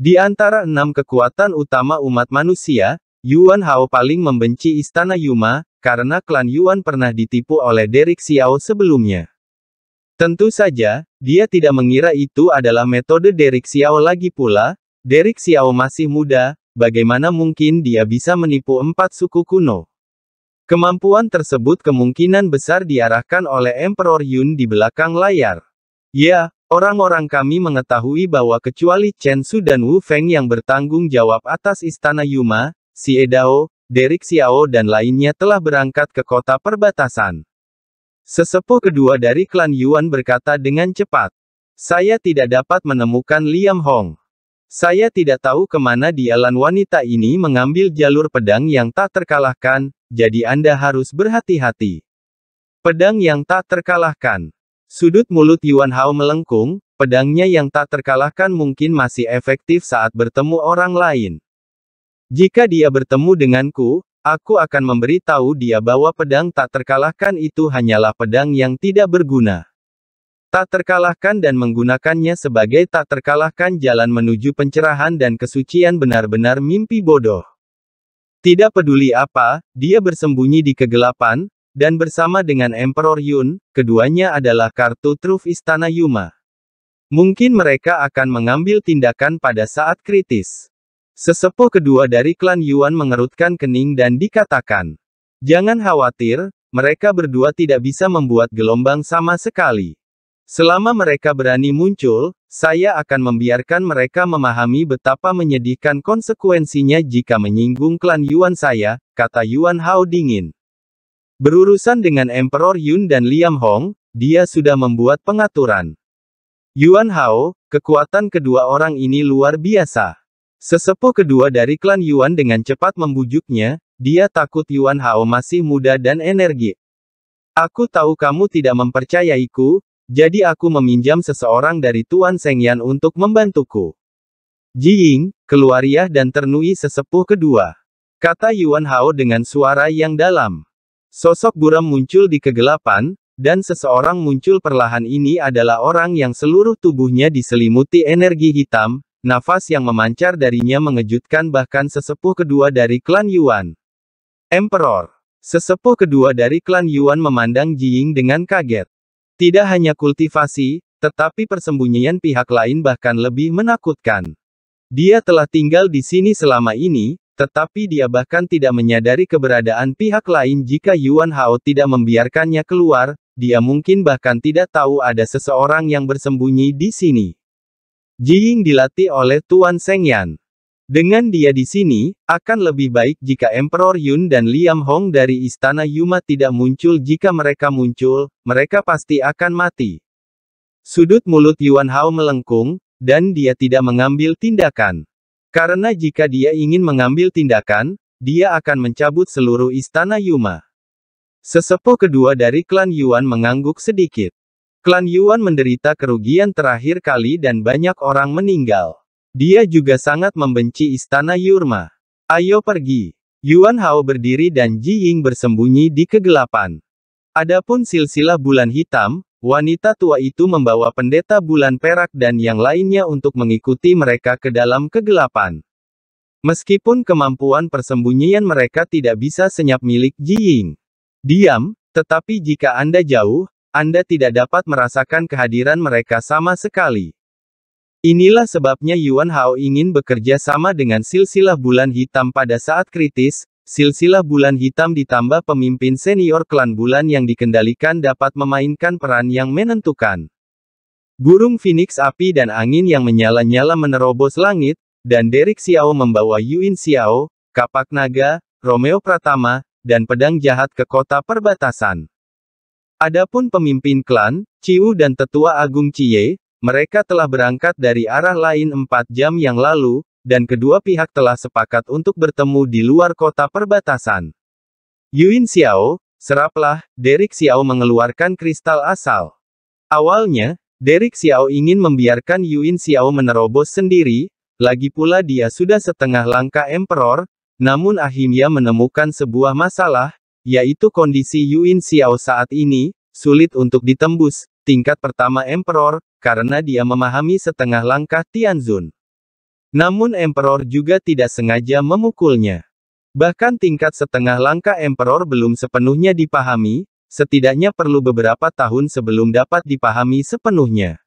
Di antara enam kekuatan utama umat manusia, Yuan Hao paling membenci istana Yuma, karena klan Yuan pernah ditipu oleh Derek Xiao sebelumnya. Tentu saja, dia tidak mengira itu adalah metode Derek Xiao lagi pula, Derek Xiao masih muda, bagaimana mungkin dia bisa menipu empat suku kuno? Kemampuan tersebut kemungkinan besar diarahkan oleh Emperor Yun di belakang layar. Ya, orang-orang kami mengetahui bahwa kecuali Chen Su dan Wu Feng yang bertanggung jawab atas istana Yuma, Si Edao, Derek Xiao dan lainnya telah berangkat ke kota perbatasan. Sesepuh kedua dari klan Yuan berkata dengan cepat. Saya tidak dapat menemukan Liam Hong. Saya tidak tahu kemana dialan wanita ini mengambil jalur pedang yang tak terkalahkan, jadi Anda harus berhati-hati. Pedang yang tak terkalahkan. Sudut mulut Yuan Hao melengkung, pedangnya yang tak terkalahkan mungkin masih efektif saat bertemu orang lain. Jika dia bertemu denganku, aku akan memberitahu dia bahwa pedang tak terkalahkan itu hanyalah pedang yang tidak berguna. Tak terkalahkan dan menggunakannya sebagai tak terkalahkan jalan menuju pencerahan dan kesucian benar-benar mimpi bodoh. Tidak peduli apa, dia bersembunyi di kegelapan, dan bersama dengan Emperor Yun, keduanya adalah kartu truf Istana Yuma. Mungkin mereka akan mengambil tindakan pada saat kritis. Sesepuh kedua dari klan Yuan mengerutkan kening dan dikatakan, Jangan khawatir, mereka berdua tidak bisa membuat gelombang sama sekali. Selama mereka berani muncul, saya akan membiarkan mereka memahami betapa menyedihkan konsekuensinya jika menyinggung klan Yuan saya, kata Yuan Hao dingin. Berurusan dengan Emperor Yun dan Liam Hong, dia sudah membuat pengaturan. Yuan Hao, kekuatan kedua orang ini luar biasa. Sesepuh kedua dari klan Yuan dengan cepat membujuknya, dia takut Yuan Hao masih muda dan energi. Aku tahu kamu tidak mempercayaiku, jadi aku meminjam seseorang dari Tuan Sengyan untuk membantuku. Ji Ying, Keluariah dan Ternui sesepuh kedua. Kata Yuan Hao dengan suara yang dalam. Sosok buram muncul di kegelapan, dan seseorang muncul perlahan ini adalah orang yang seluruh tubuhnya diselimuti energi hitam, nafas yang memancar darinya mengejutkan bahkan sesepuh kedua dari klan Yuan. Emperor. Sesepuh kedua dari klan Yuan memandang Ji Ying dengan kaget. Tidak hanya kultivasi, tetapi persembunyian pihak lain bahkan lebih menakutkan. Dia telah tinggal di sini selama ini, tetapi dia bahkan tidak menyadari keberadaan pihak lain jika Yuan Hao tidak membiarkannya keluar, dia mungkin bahkan tidak tahu ada seseorang yang bersembunyi di sini. Ji dilatih oleh Tuan Sengyan. Dengan dia di sini, akan lebih baik jika Emperor Yun dan Liam Hong dari Istana Yuma tidak muncul jika mereka muncul, mereka pasti akan mati. Sudut mulut Yuan Hao melengkung, dan dia tidak mengambil tindakan. Karena jika dia ingin mengambil tindakan, dia akan mencabut seluruh Istana Yuma. Sesepuh kedua dari klan Yuan mengangguk sedikit. Klan Yuan menderita kerugian terakhir kali dan banyak orang meninggal. Dia juga sangat membenci istana Yurma. Ayo pergi. Yuan Hao berdiri dan Ji Ying bersembunyi di kegelapan. Adapun silsilah bulan hitam, wanita tua itu membawa pendeta bulan perak dan yang lainnya untuk mengikuti mereka ke dalam kegelapan. Meskipun kemampuan persembunyian mereka tidak bisa senyap milik Ji Ying. Diam, tetapi jika Anda jauh, Anda tidak dapat merasakan kehadiran mereka sama sekali. Inilah sebabnya Yuan Hao ingin bekerja sama dengan silsilah bulan hitam pada saat kritis, silsilah bulan hitam ditambah pemimpin senior klan bulan yang dikendalikan dapat memainkan peran yang menentukan. Burung Phoenix api dan angin yang menyala-nyala menerobos langit, dan Derek Xiao membawa Yuin Xiao, kapak naga, Romeo Pratama, dan pedang jahat ke kota perbatasan. Adapun pemimpin klan, Ciu dan tetua agung Cie, mereka telah berangkat dari arah lain empat jam yang lalu, dan kedua pihak telah sepakat untuk bertemu di luar kota perbatasan. Yuin Xiao, seraplah, Derek Xiao mengeluarkan kristal asal. Awalnya, Derek Xiao ingin membiarkan Yuin Xiao menerobos sendiri, lagi pula dia sudah setengah langkah emperor, namun akhirnya menemukan sebuah masalah, yaitu kondisi Yuin Xiao saat ini, sulit untuk ditembus, tingkat pertama Emperor, karena dia memahami setengah langkah Tianzun. Namun Emperor juga tidak sengaja memukulnya. Bahkan tingkat setengah langkah Emperor belum sepenuhnya dipahami, setidaknya perlu beberapa tahun sebelum dapat dipahami sepenuhnya.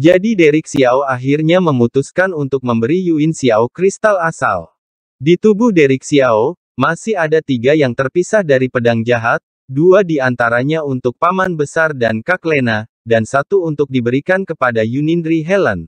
Jadi Derek Xiao akhirnya memutuskan untuk memberi Yuin Xiao kristal asal. Di tubuh Derek Xiao, masih ada tiga yang terpisah dari pedang jahat, Dua di antaranya untuk Paman Besar dan Kak Lena, dan satu untuk diberikan kepada Yunindri Helen.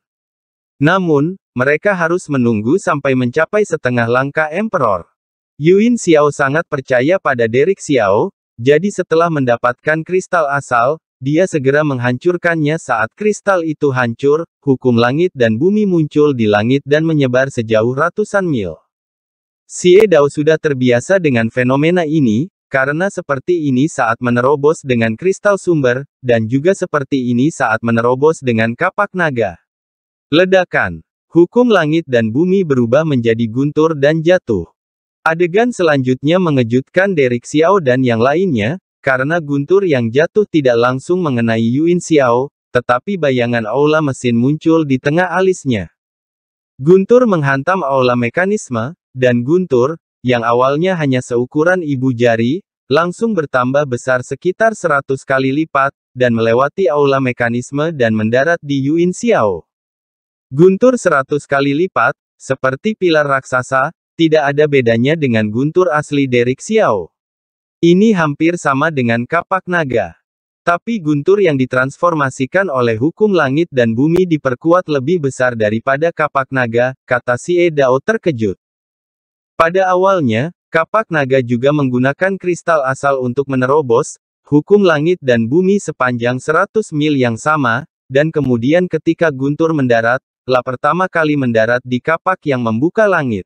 Namun, mereka harus menunggu sampai mencapai setengah langkah Emperor. Yuin Xiao sangat percaya pada Derek Xiao, jadi setelah mendapatkan kristal asal, dia segera menghancurkannya saat kristal itu hancur, hukum langit dan bumi muncul di langit dan menyebar sejauh ratusan mil. Xie Dao sudah terbiasa dengan fenomena ini, karena seperti ini saat menerobos dengan kristal sumber, dan juga seperti ini saat menerobos dengan kapak naga. Ledakan. Hukum langit dan bumi berubah menjadi guntur dan jatuh. Adegan selanjutnya mengejutkan Derek Xiao dan yang lainnya, karena guntur yang jatuh tidak langsung mengenai Yuin Xiao, tetapi bayangan aula mesin muncul di tengah alisnya. Guntur menghantam aula mekanisme, dan guntur, yang awalnya hanya seukuran ibu jari, langsung bertambah besar sekitar 100 kali lipat, dan melewati aula mekanisme dan mendarat di Yuin Xiao. Guntur 100 kali lipat, seperti pilar raksasa, tidak ada bedanya dengan guntur asli Derek Xiao. Ini hampir sama dengan kapak naga. Tapi guntur yang ditransformasikan oleh hukum langit dan bumi diperkuat lebih besar daripada kapak naga, kata Si e Dao terkejut. Pada awalnya, kapak naga juga menggunakan kristal asal untuk menerobos, hukum langit dan bumi sepanjang 100 mil yang sama, dan kemudian ketika Guntur mendarat, La pertama kali mendarat di kapak yang membuka langit.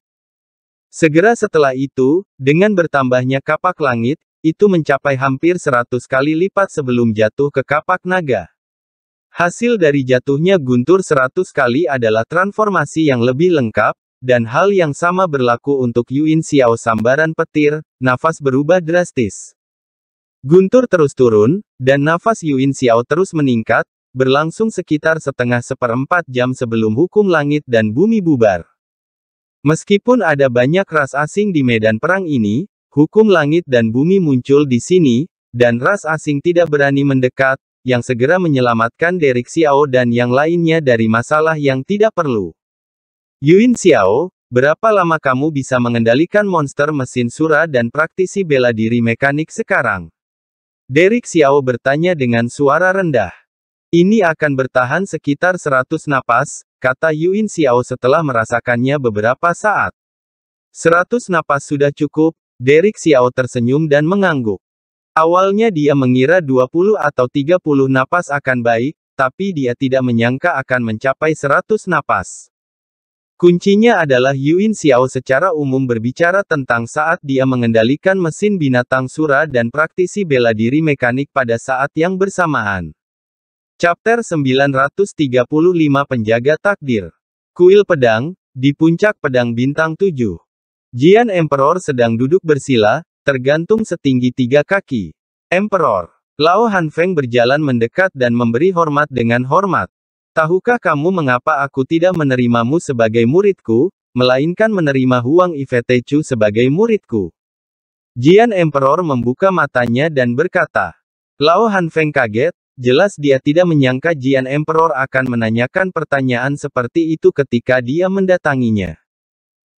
Segera setelah itu, dengan bertambahnya kapak langit, itu mencapai hampir 100 kali lipat sebelum jatuh ke kapak naga. Hasil dari jatuhnya guntur 100 kali adalah transformasi yang lebih lengkap, dan hal yang sama berlaku untuk Yuin Xiao sambaran petir, nafas berubah drastis. Guntur terus turun, dan nafas Yuin Xiao terus meningkat, berlangsung sekitar setengah seperempat jam sebelum hukum langit dan bumi bubar. Meskipun ada banyak ras asing di medan perang ini, hukum langit dan bumi muncul di sini, dan ras asing tidak berani mendekat, yang segera menyelamatkan Derek Xiao dan yang lainnya dari masalah yang tidak perlu. Yuin Xiao, berapa lama kamu bisa mengendalikan monster mesin sura dan praktisi bela diri mekanik sekarang? Derek Xiao bertanya dengan suara rendah. Ini akan bertahan sekitar 100 napas, kata Yuin Xiao setelah merasakannya beberapa saat. 100 napas sudah cukup, Derek Xiao tersenyum dan mengangguk. Awalnya dia mengira 20 atau 30 napas akan baik, tapi dia tidak menyangka akan mencapai 100 napas. Kuncinya adalah Yuin Xiao secara umum berbicara tentang saat dia mengendalikan mesin binatang sura dan praktisi bela diri mekanik pada saat yang bersamaan. Chapter 935 Penjaga Takdir Kuil Pedang, di puncak pedang bintang 7. Jian Emperor sedang duduk bersila, tergantung setinggi tiga kaki. Emperor, Lao Han Feng berjalan mendekat dan memberi hormat dengan hormat. Tahukah kamu mengapa aku tidak menerimamu sebagai muridku, melainkan menerima Huang Ifetechu sebagai muridku? Jian Emperor membuka matanya dan berkata. Lao Feng kaget, jelas dia tidak menyangka Jian Emperor akan menanyakan pertanyaan seperti itu ketika dia mendatanginya.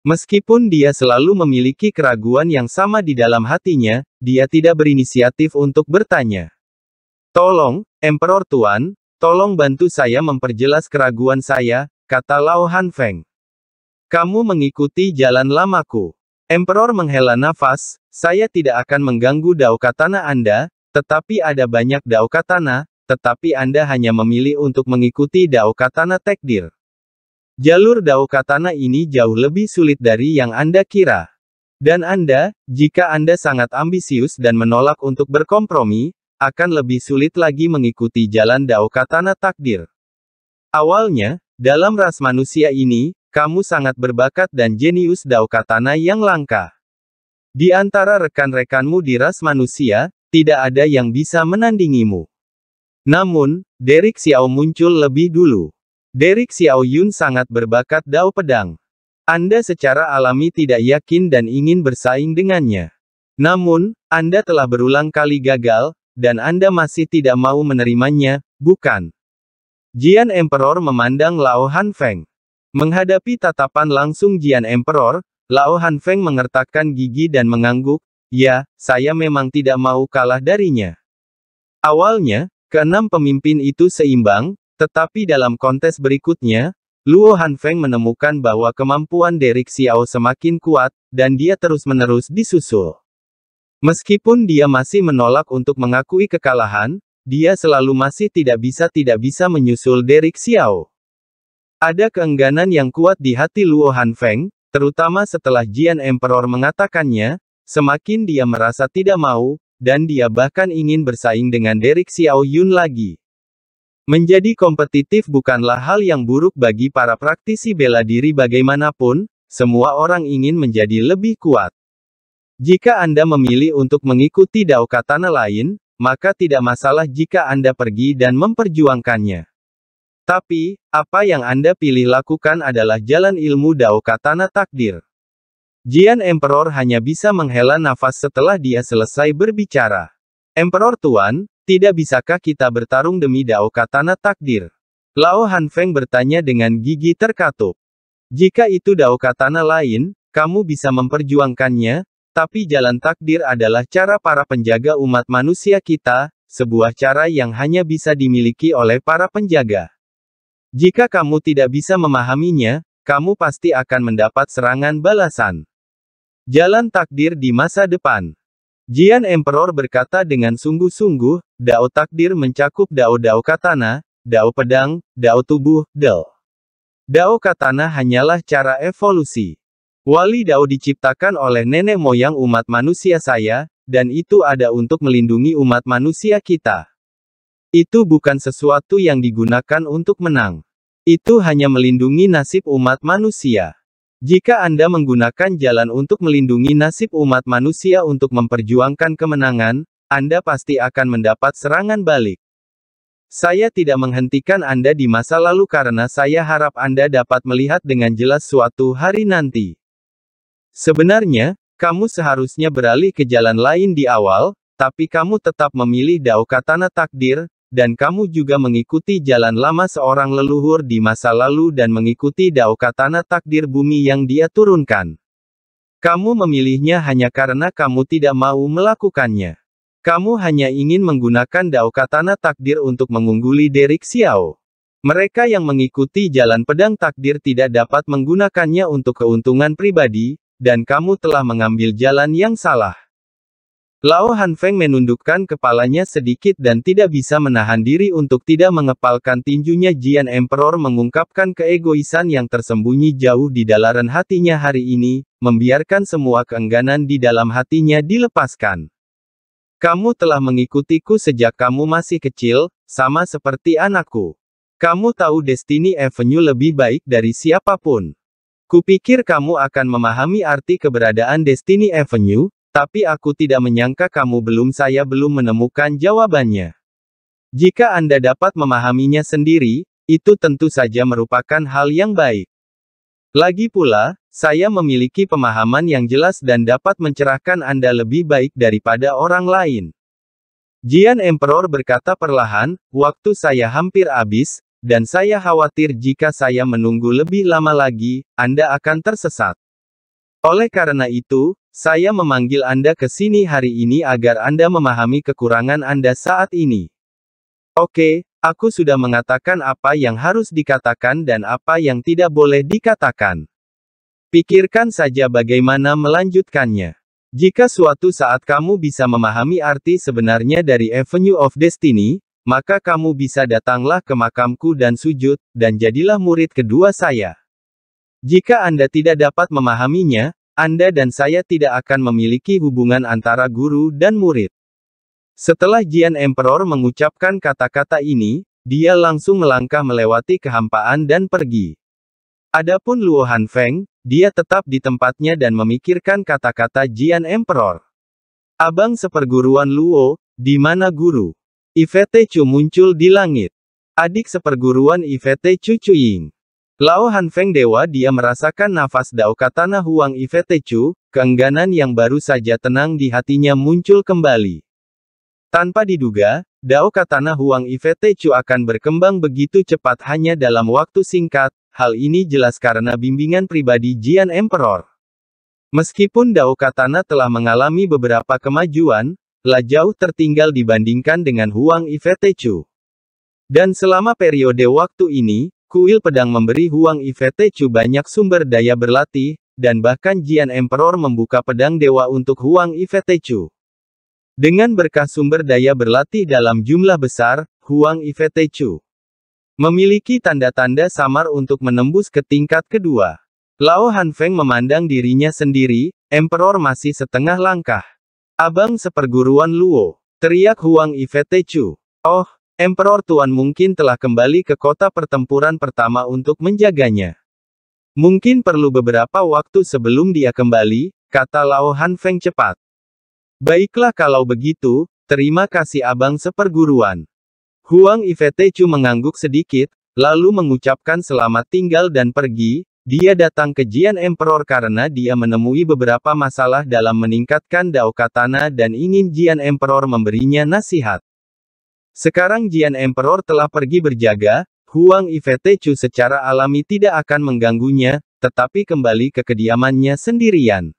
Meskipun dia selalu memiliki keraguan yang sama di dalam hatinya, dia tidak berinisiatif untuk bertanya. Tolong, Emperor Tuan, Tolong bantu saya memperjelas keraguan saya, kata Lao Han Feng. Kamu mengikuti jalan lamaku. Emperor menghela nafas, saya tidak akan mengganggu dao katana Anda, tetapi ada banyak dao katana, tetapi Anda hanya memilih untuk mengikuti dao katana tekdir. Jalur dao katana ini jauh lebih sulit dari yang Anda kira. Dan Anda, jika Anda sangat ambisius dan menolak untuk berkompromi, akan lebih sulit lagi mengikuti jalan Dao Katana Takdir. Awalnya, dalam ras manusia ini, kamu sangat berbakat dan jenius Dao Katana yang langka. Di antara rekan-rekanmu di ras manusia, tidak ada yang bisa menandingimu. Namun, Derek Xiao muncul lebih dulu. Derek Xiao Yun sangat berbakat Dao Pedang. Anda secara alami tidak yakin dan ingin bersaing dengannya. Namun, Anda telah berulang kali gagal, dan Anda masih tidak mau menerimanya, bukan? Jian Emperor memandang Lao Han Feng. Menghadapi tatapan langsung Jian Emperor, Lao Han Feng mengertakkan gigi dan mengangguk, ya, saya memang tidak mau kalah darinya. Awalnya, keenam pemimpin itu seimbang, tetapi dalam kontes berikutnya, Luo Han Feng menemukan bahwa kemampuan Derek Xiao semakin kuat, dan dia terus-menerus disusul. Meskipun dia masih menolak untuk mengakui kekalahan, dia selalu masih tidak bisa tidak bisa menyusul Derek Xiao. Ada keengganan yang kuat di hati Luo Han Feng, terutama setelah Jian Emperor mengatakannya, semakin dia merasa tidak mau, dan dia bahkan ingin bersaing dengan Derek Xiao Yun lagi. Menjadi kompetitif bukanlah hal yang buruk bagi para praktisi bela diri bagaimanapun, semua orang ingin menjadi lebih kuat. Jika Anda memilih untuk mengikuti Dao Katana lain, maka tidak masalah jika Anda pergi dan memperjuangkannya. Tapi, apa yang Anda pilih lakukan adalah jalan ilmu Dao Katana takdir. Jian Emperor hanya bisa menghela nafas setelah dia selesai berbicara. Emperor Tuan, tidak bisakah kita bertarung demi Dao Katana takdir? Lao Han Feng bertanya dengan gigi terkatup. Jika itu Dao Katana lain, kamu bisa memperjuangkannya, tapi jalan takdir adalah cara para penjaga umat manusia kita, sebuah cara yang hanya bisa dimiliki oleh para penjaga. Jika kamu tidak bisa memahaminya, kamu pasti akan mendapat serangan balasan. Jalan takdir di masa depan. Jian Emperor berkata dengan sungguh-sungguh, Dao takdir mencakup Dao-Dao katana, Dao pedang, Dao tubuh, Del. Dao katana hanyalah cara evolusi. Wali Dao diciptakan oleh nenek moyang umat manusia saya, dan itu ada untuk melindungi umat manusia kita. Itu bukan sesuatu yang digunakan untuk menang. Itu hanya melindungi nasib umat manusia. Jika Anda menggunakan jalan untuk melindungi nasib umat manusia untuk memperjuangkan kemenangan, Anda pasti akan mendapat serangan balik. Saya tidak menghentikan Anda di masa lalu karena saya harap Anda dapat melihat dengan jelas suatu hari nanti. Sebenarnya, kamu seharusnya beralih ke jalan lain di awal, tapi kamu tetap memilih Dao Katana Takdir, dan kamu juga mengikuti jalan lama seorang leluhur di masa lalu dan mengikuti Dao Katana Takdir bumi yang dia turunkan. Kamu memilihnya hanya karena kamu tidak mau melakukannya. Kamu hanya ingin menggunakan Dao Katana Takdir untuk mengungguli Derek Xiao. Mereka yang mengikuti jalan pedang takdir tidak dapat menggunakannya untuk keuntungan pribadi, dan kamu telah mengambil jalan yang salah. Lao Han Feng menundukkan kepalanya sedikit dan tidak bisa menahan diri untuk tidak mengepalkan tinjunya Jian Emperor mengungkapkan keegoisan yang tersembunyi jauh di dalaran hatinya hari ini, membiarkan semua keengganan di dalam hatinya dilepaskan. Kamu telah mengikutiku sejak kamu masih kecil, sama seperti anakku. Kamu tahu Destiny Avenue lebih baik dari siapapun. Kupikir kamu akan memahami arti keberadaan Destiny Avenue, tapi aku tidak menyangka kamu belum saya belum menemukan jawabannya. Jika Anda dapat memahaminya sendiri, itu tentu saja merupakan hal yang baik. Lagi pula, saya memiliki pemahaman yang jelas dan dapat mencerahkan Anda lebih baik daripada orang lain. Jian Emperor berkata perlahan, waktu saya hampir habis, dan saya khawatir jika saya menunggu lebih lama lagi, Anda akan tersesat. Oleh karena itu, saya memanggil Anda ke sini hari ini agar Anda memahami kekurangan Anda saat ini. Oke, aku sudah mengatakan apa yang harus dikatakan dan apa yang tidak boleh dikatakan. Pikirkan saja bagaimana melanjutkannya. Jika suatu saat kamu bisa memahami arti sebenarnya dari Avenue of Destiny, maka kamu bisa datanglah ke makamku dan sujud, dan jadilah murid kedua saya. Jika Anda tidak dapat memahaminya, Anda dan saya tidak akan memiliki hubungan antara guru dan murid. Setelah Jian Emperor mengucapkan kata-kata ini, dia langsung melangkah melewati kehampaan dan pergi. Adapun Luo Han Feng, dia tetap di tempatnya dan memikirkan kata-kata Jian Emperor. Abang seperguruan Luo, di mana guru? Chu muncul di langit. Adik seperguruan Chu Chuying. Lao Feng Dewa dia merasakan nafas Dao Katana Huang Chu, keengganan yang baru saja tenang di hatinya muncul kembali. Tanpa diduga, Dao Katana Huang Chu akan berkembang begitu cepat hanya dalam waktu singkat, hal ini jelas karena bimbingan pribadi Jian Emperor. Meskipun Dao Katana telah mengalami beberapa kemajuan, La jauh tertinggal dibandingkan dengan Huang Ifetechu. Dan selama periode waktu ini, kuil pedang memberi Huang Ifetechu banyak sumber daya berlatih, dan bahkan Jian Emperor membuka pedang dewa untuk Huang Ifetechu. Dengan berkah sumber daya berlatih dalam jumlah besar, Huang Ifetechu memiliki tanda-tanda samar untuk menembus ke tingkat kedua. Lao Hanfeng memandang dirinya sendiri, Emperor masih setengah langkah. Abang seperguruan Luo. Teriak Huang Ifete Chu. Oh, Emperor Tuan mungkin telah kembali ke kota pertempuran pertama untuk menjaganya. Mungkin perlu beberapa waktu sebelum dia kembali, kata Lao Han Feng cepat. Baiklah kalau begitu, terima kasih abang seperguruan. Huang Ifete Chu mengangguk sedikit, lalu mengucapkan selamat tinggal dan pergi, dia datang ke Jian Emperor karena dia menemui beberapa masalah dalam meningkatkan Dao Katana dan ingin Jian Emperor memberinya nasihat. Sekarang Jian Emperor telah pergi berjaga, Huang Ifetechu secara alami tidak akan mengganggunya, tetapi kembali ke kediamannya sendirian.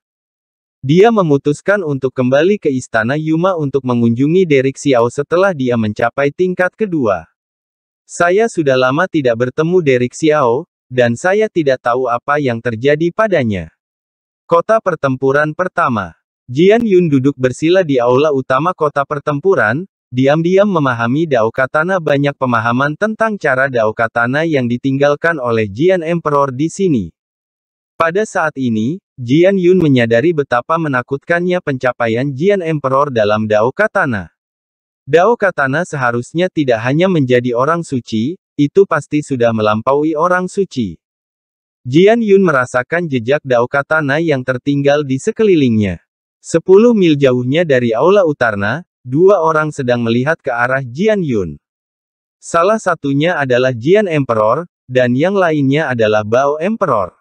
Dia memutuskan untuk kembali ke istana Yuma untuk mengunjungi Derek Xiao setelah dia mencapai tingkat kedua. Saya sudah lama tidak bertemu Derek Xiao, dan saya tidak tahu apa yang terjadi padanya. Kota pertempuran pertama. Jian Yun duduk bersila di aula utama kota pertempuran, diam-diam memahami Dao Katana banyak pemahaman tentang cara Dao Katana yang ditinggalkan oleh Jian Emperor di sini. Pada saat ini, Jian Yun menyadari betapa menakutkannya pencapaian Jian Emperor dalam Dao Katana. Dao Katana seharusnya tidak hanya menjadi orang suci, itu pasti sudah melampaui orang suci. Jian Yun merasakan jejak dao katana yang tertinggal di sekelilingnya. Sepuluh mil jauhnya dari aula utarna, dua orang sedang melihat ke arah Jian Yun. Salah satunya adalah Jian Emperor, dan yang lainnya adalah Bao Emperor.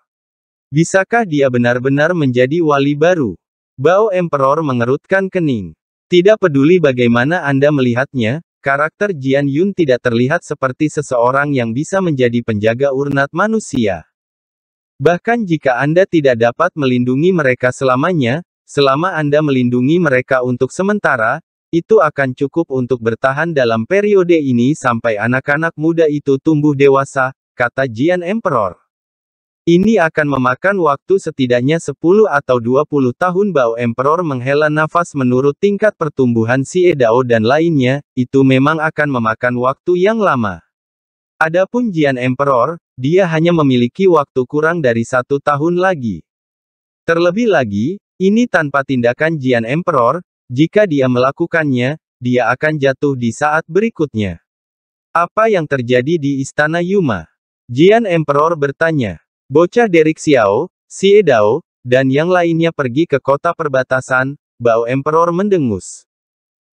Bisakah dia benar-benar menjadi wali baru? Bao Emperor mengerutkan kening. Tidak peduli bagaimana Anda melihatnya, Karakter Jian Yun tidak terlihat seperti seseorang yang bisa menjadi penjaga urnat manusia. Bahkan jika Anda tidak dapat melindungi mereka selamanya, selama Anda melindungi mereka untuk sementara, itu akan cukup untuk bertahan dalam periode ini sampai anak-anak muda itu tumbuh dewasa, kata Jian Emperor. Ini akan memakan waktu setidaknya 10 atau 20 tahun Bao Emperor menghela nafas menurut tingkat pertumbuhan si Edao dan lainnya, itu memang akan memakan waktu yang lama. Adapun Jian Emperor, dia hanya memiliki waktu kurang dari satu tahun lagi. Terlebih lagi, ini tanpa tindakan Jian Emperor, jika dia melakukannya, dia akan jatuh di saat berikutnya. Apa yang terjadi di Istana Yuma? Jian Emperor bertanya. Bocah Derek Xiao, Xie Dao, dan yang lainnya pergi ke kota perbatasan, Bao Emperor mendengus.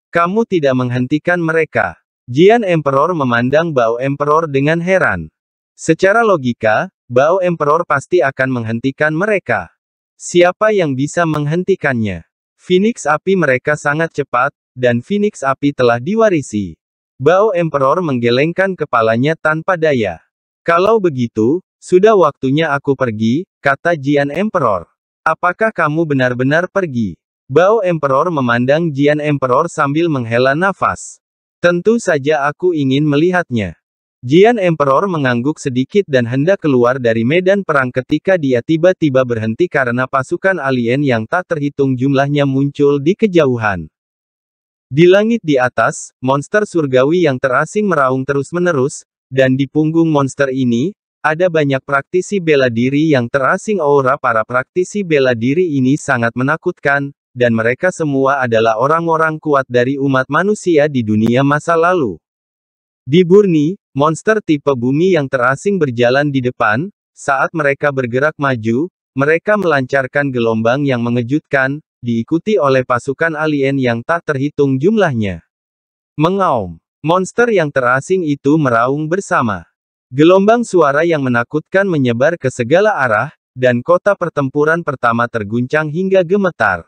Kamu tidak menghentikan mereka. Jian Emperor memandang Bao Emperor dengan heran. Secara logika, Bao Emperor pasti akan menghentikan mereka. Siapa yang bisa menghentikannya? Phoenix api mereka sangat cepat, dan Phoenix api telah diwarisi. Bao Emperor menggelengkan kepalanya tanpa daya. Kalau begitu, sudah waktunya aku pergi, kata Jian Emperor. Apakah kamu benar-benar pergi? Bao Emperor memandang Jian Emperor sambil menghela nafas. Tentu saja aku ingin melihatnya. Jian Emperor mengangguk sedikit dan hendak keluar dari medan perang ketika dia tiba-tiba berhenti karena pasukan alien yang tak terhitung jumlahnya muncul di kejauhan. Di langit di atas, monster surgawi yang terasing meraung terus-menerus, dan di punggung monster ini, ada banyak praktisi bela diri yang terasing aura para praktisi bela diri ini sangat menakutkan, dan mereka semua adalah orang-orang kuat dari umat manusia di dunia masa lalu. Di Burni, monster tipe bumi yang terasing berjalan di depan, saat mereka bergerak maju, mereka melancarkan gelombang yang mengejutkan, diikuti oleh pasukan alien yang tak terhitung jumlahnya. Mengaum, monster yang terasing itu meraung bersama. Gelombang suara yang menakutkan menyebar ke segala arah, dan kota pertempuran pertama terguncang hingga gemetar.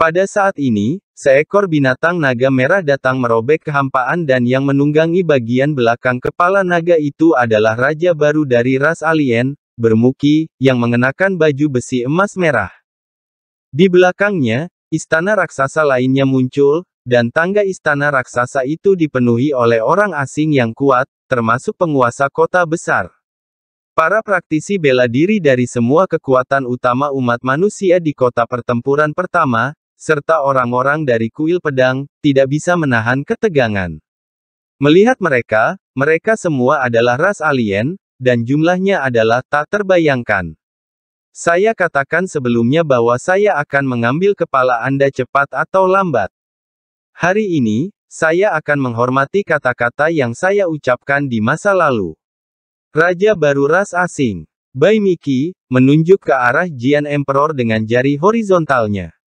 Pada saat ini, seekor binatang naga merah datang merobek kehampaan dan yang menunggangi bagian belakang kepala naga itu adalah raja baru dari ras alien, bermuki, yang mengenakan baju besi emas merah. Di belakangnya, istana raksasa lainnya muncul, dan tangga istana raksasa itu dipenuhi oleh orang asing yang kuat, termasuk penguasa kota besar. Para praktisi bela diri dari semua kekuatan utama umat manusia di kota pertempuran pertama, serta orang-orang dari kuil pedang, tidak bisa menahan ketegangan. Melihat mereka, mereka semua adalah ras alien, dan jumlahnya adalah tak terbayangkan. Saya katakan sebelumnya bahwa saya akan mengambil kepala Anda cepat atau lambat. Hari ini, saya akan menghormati kata-kata yang saya ucapkan di masa lalu. Raja baru ras asing. Bai Miki, menunjuk ke arah Jian Emperor dengan jari horizontalnya.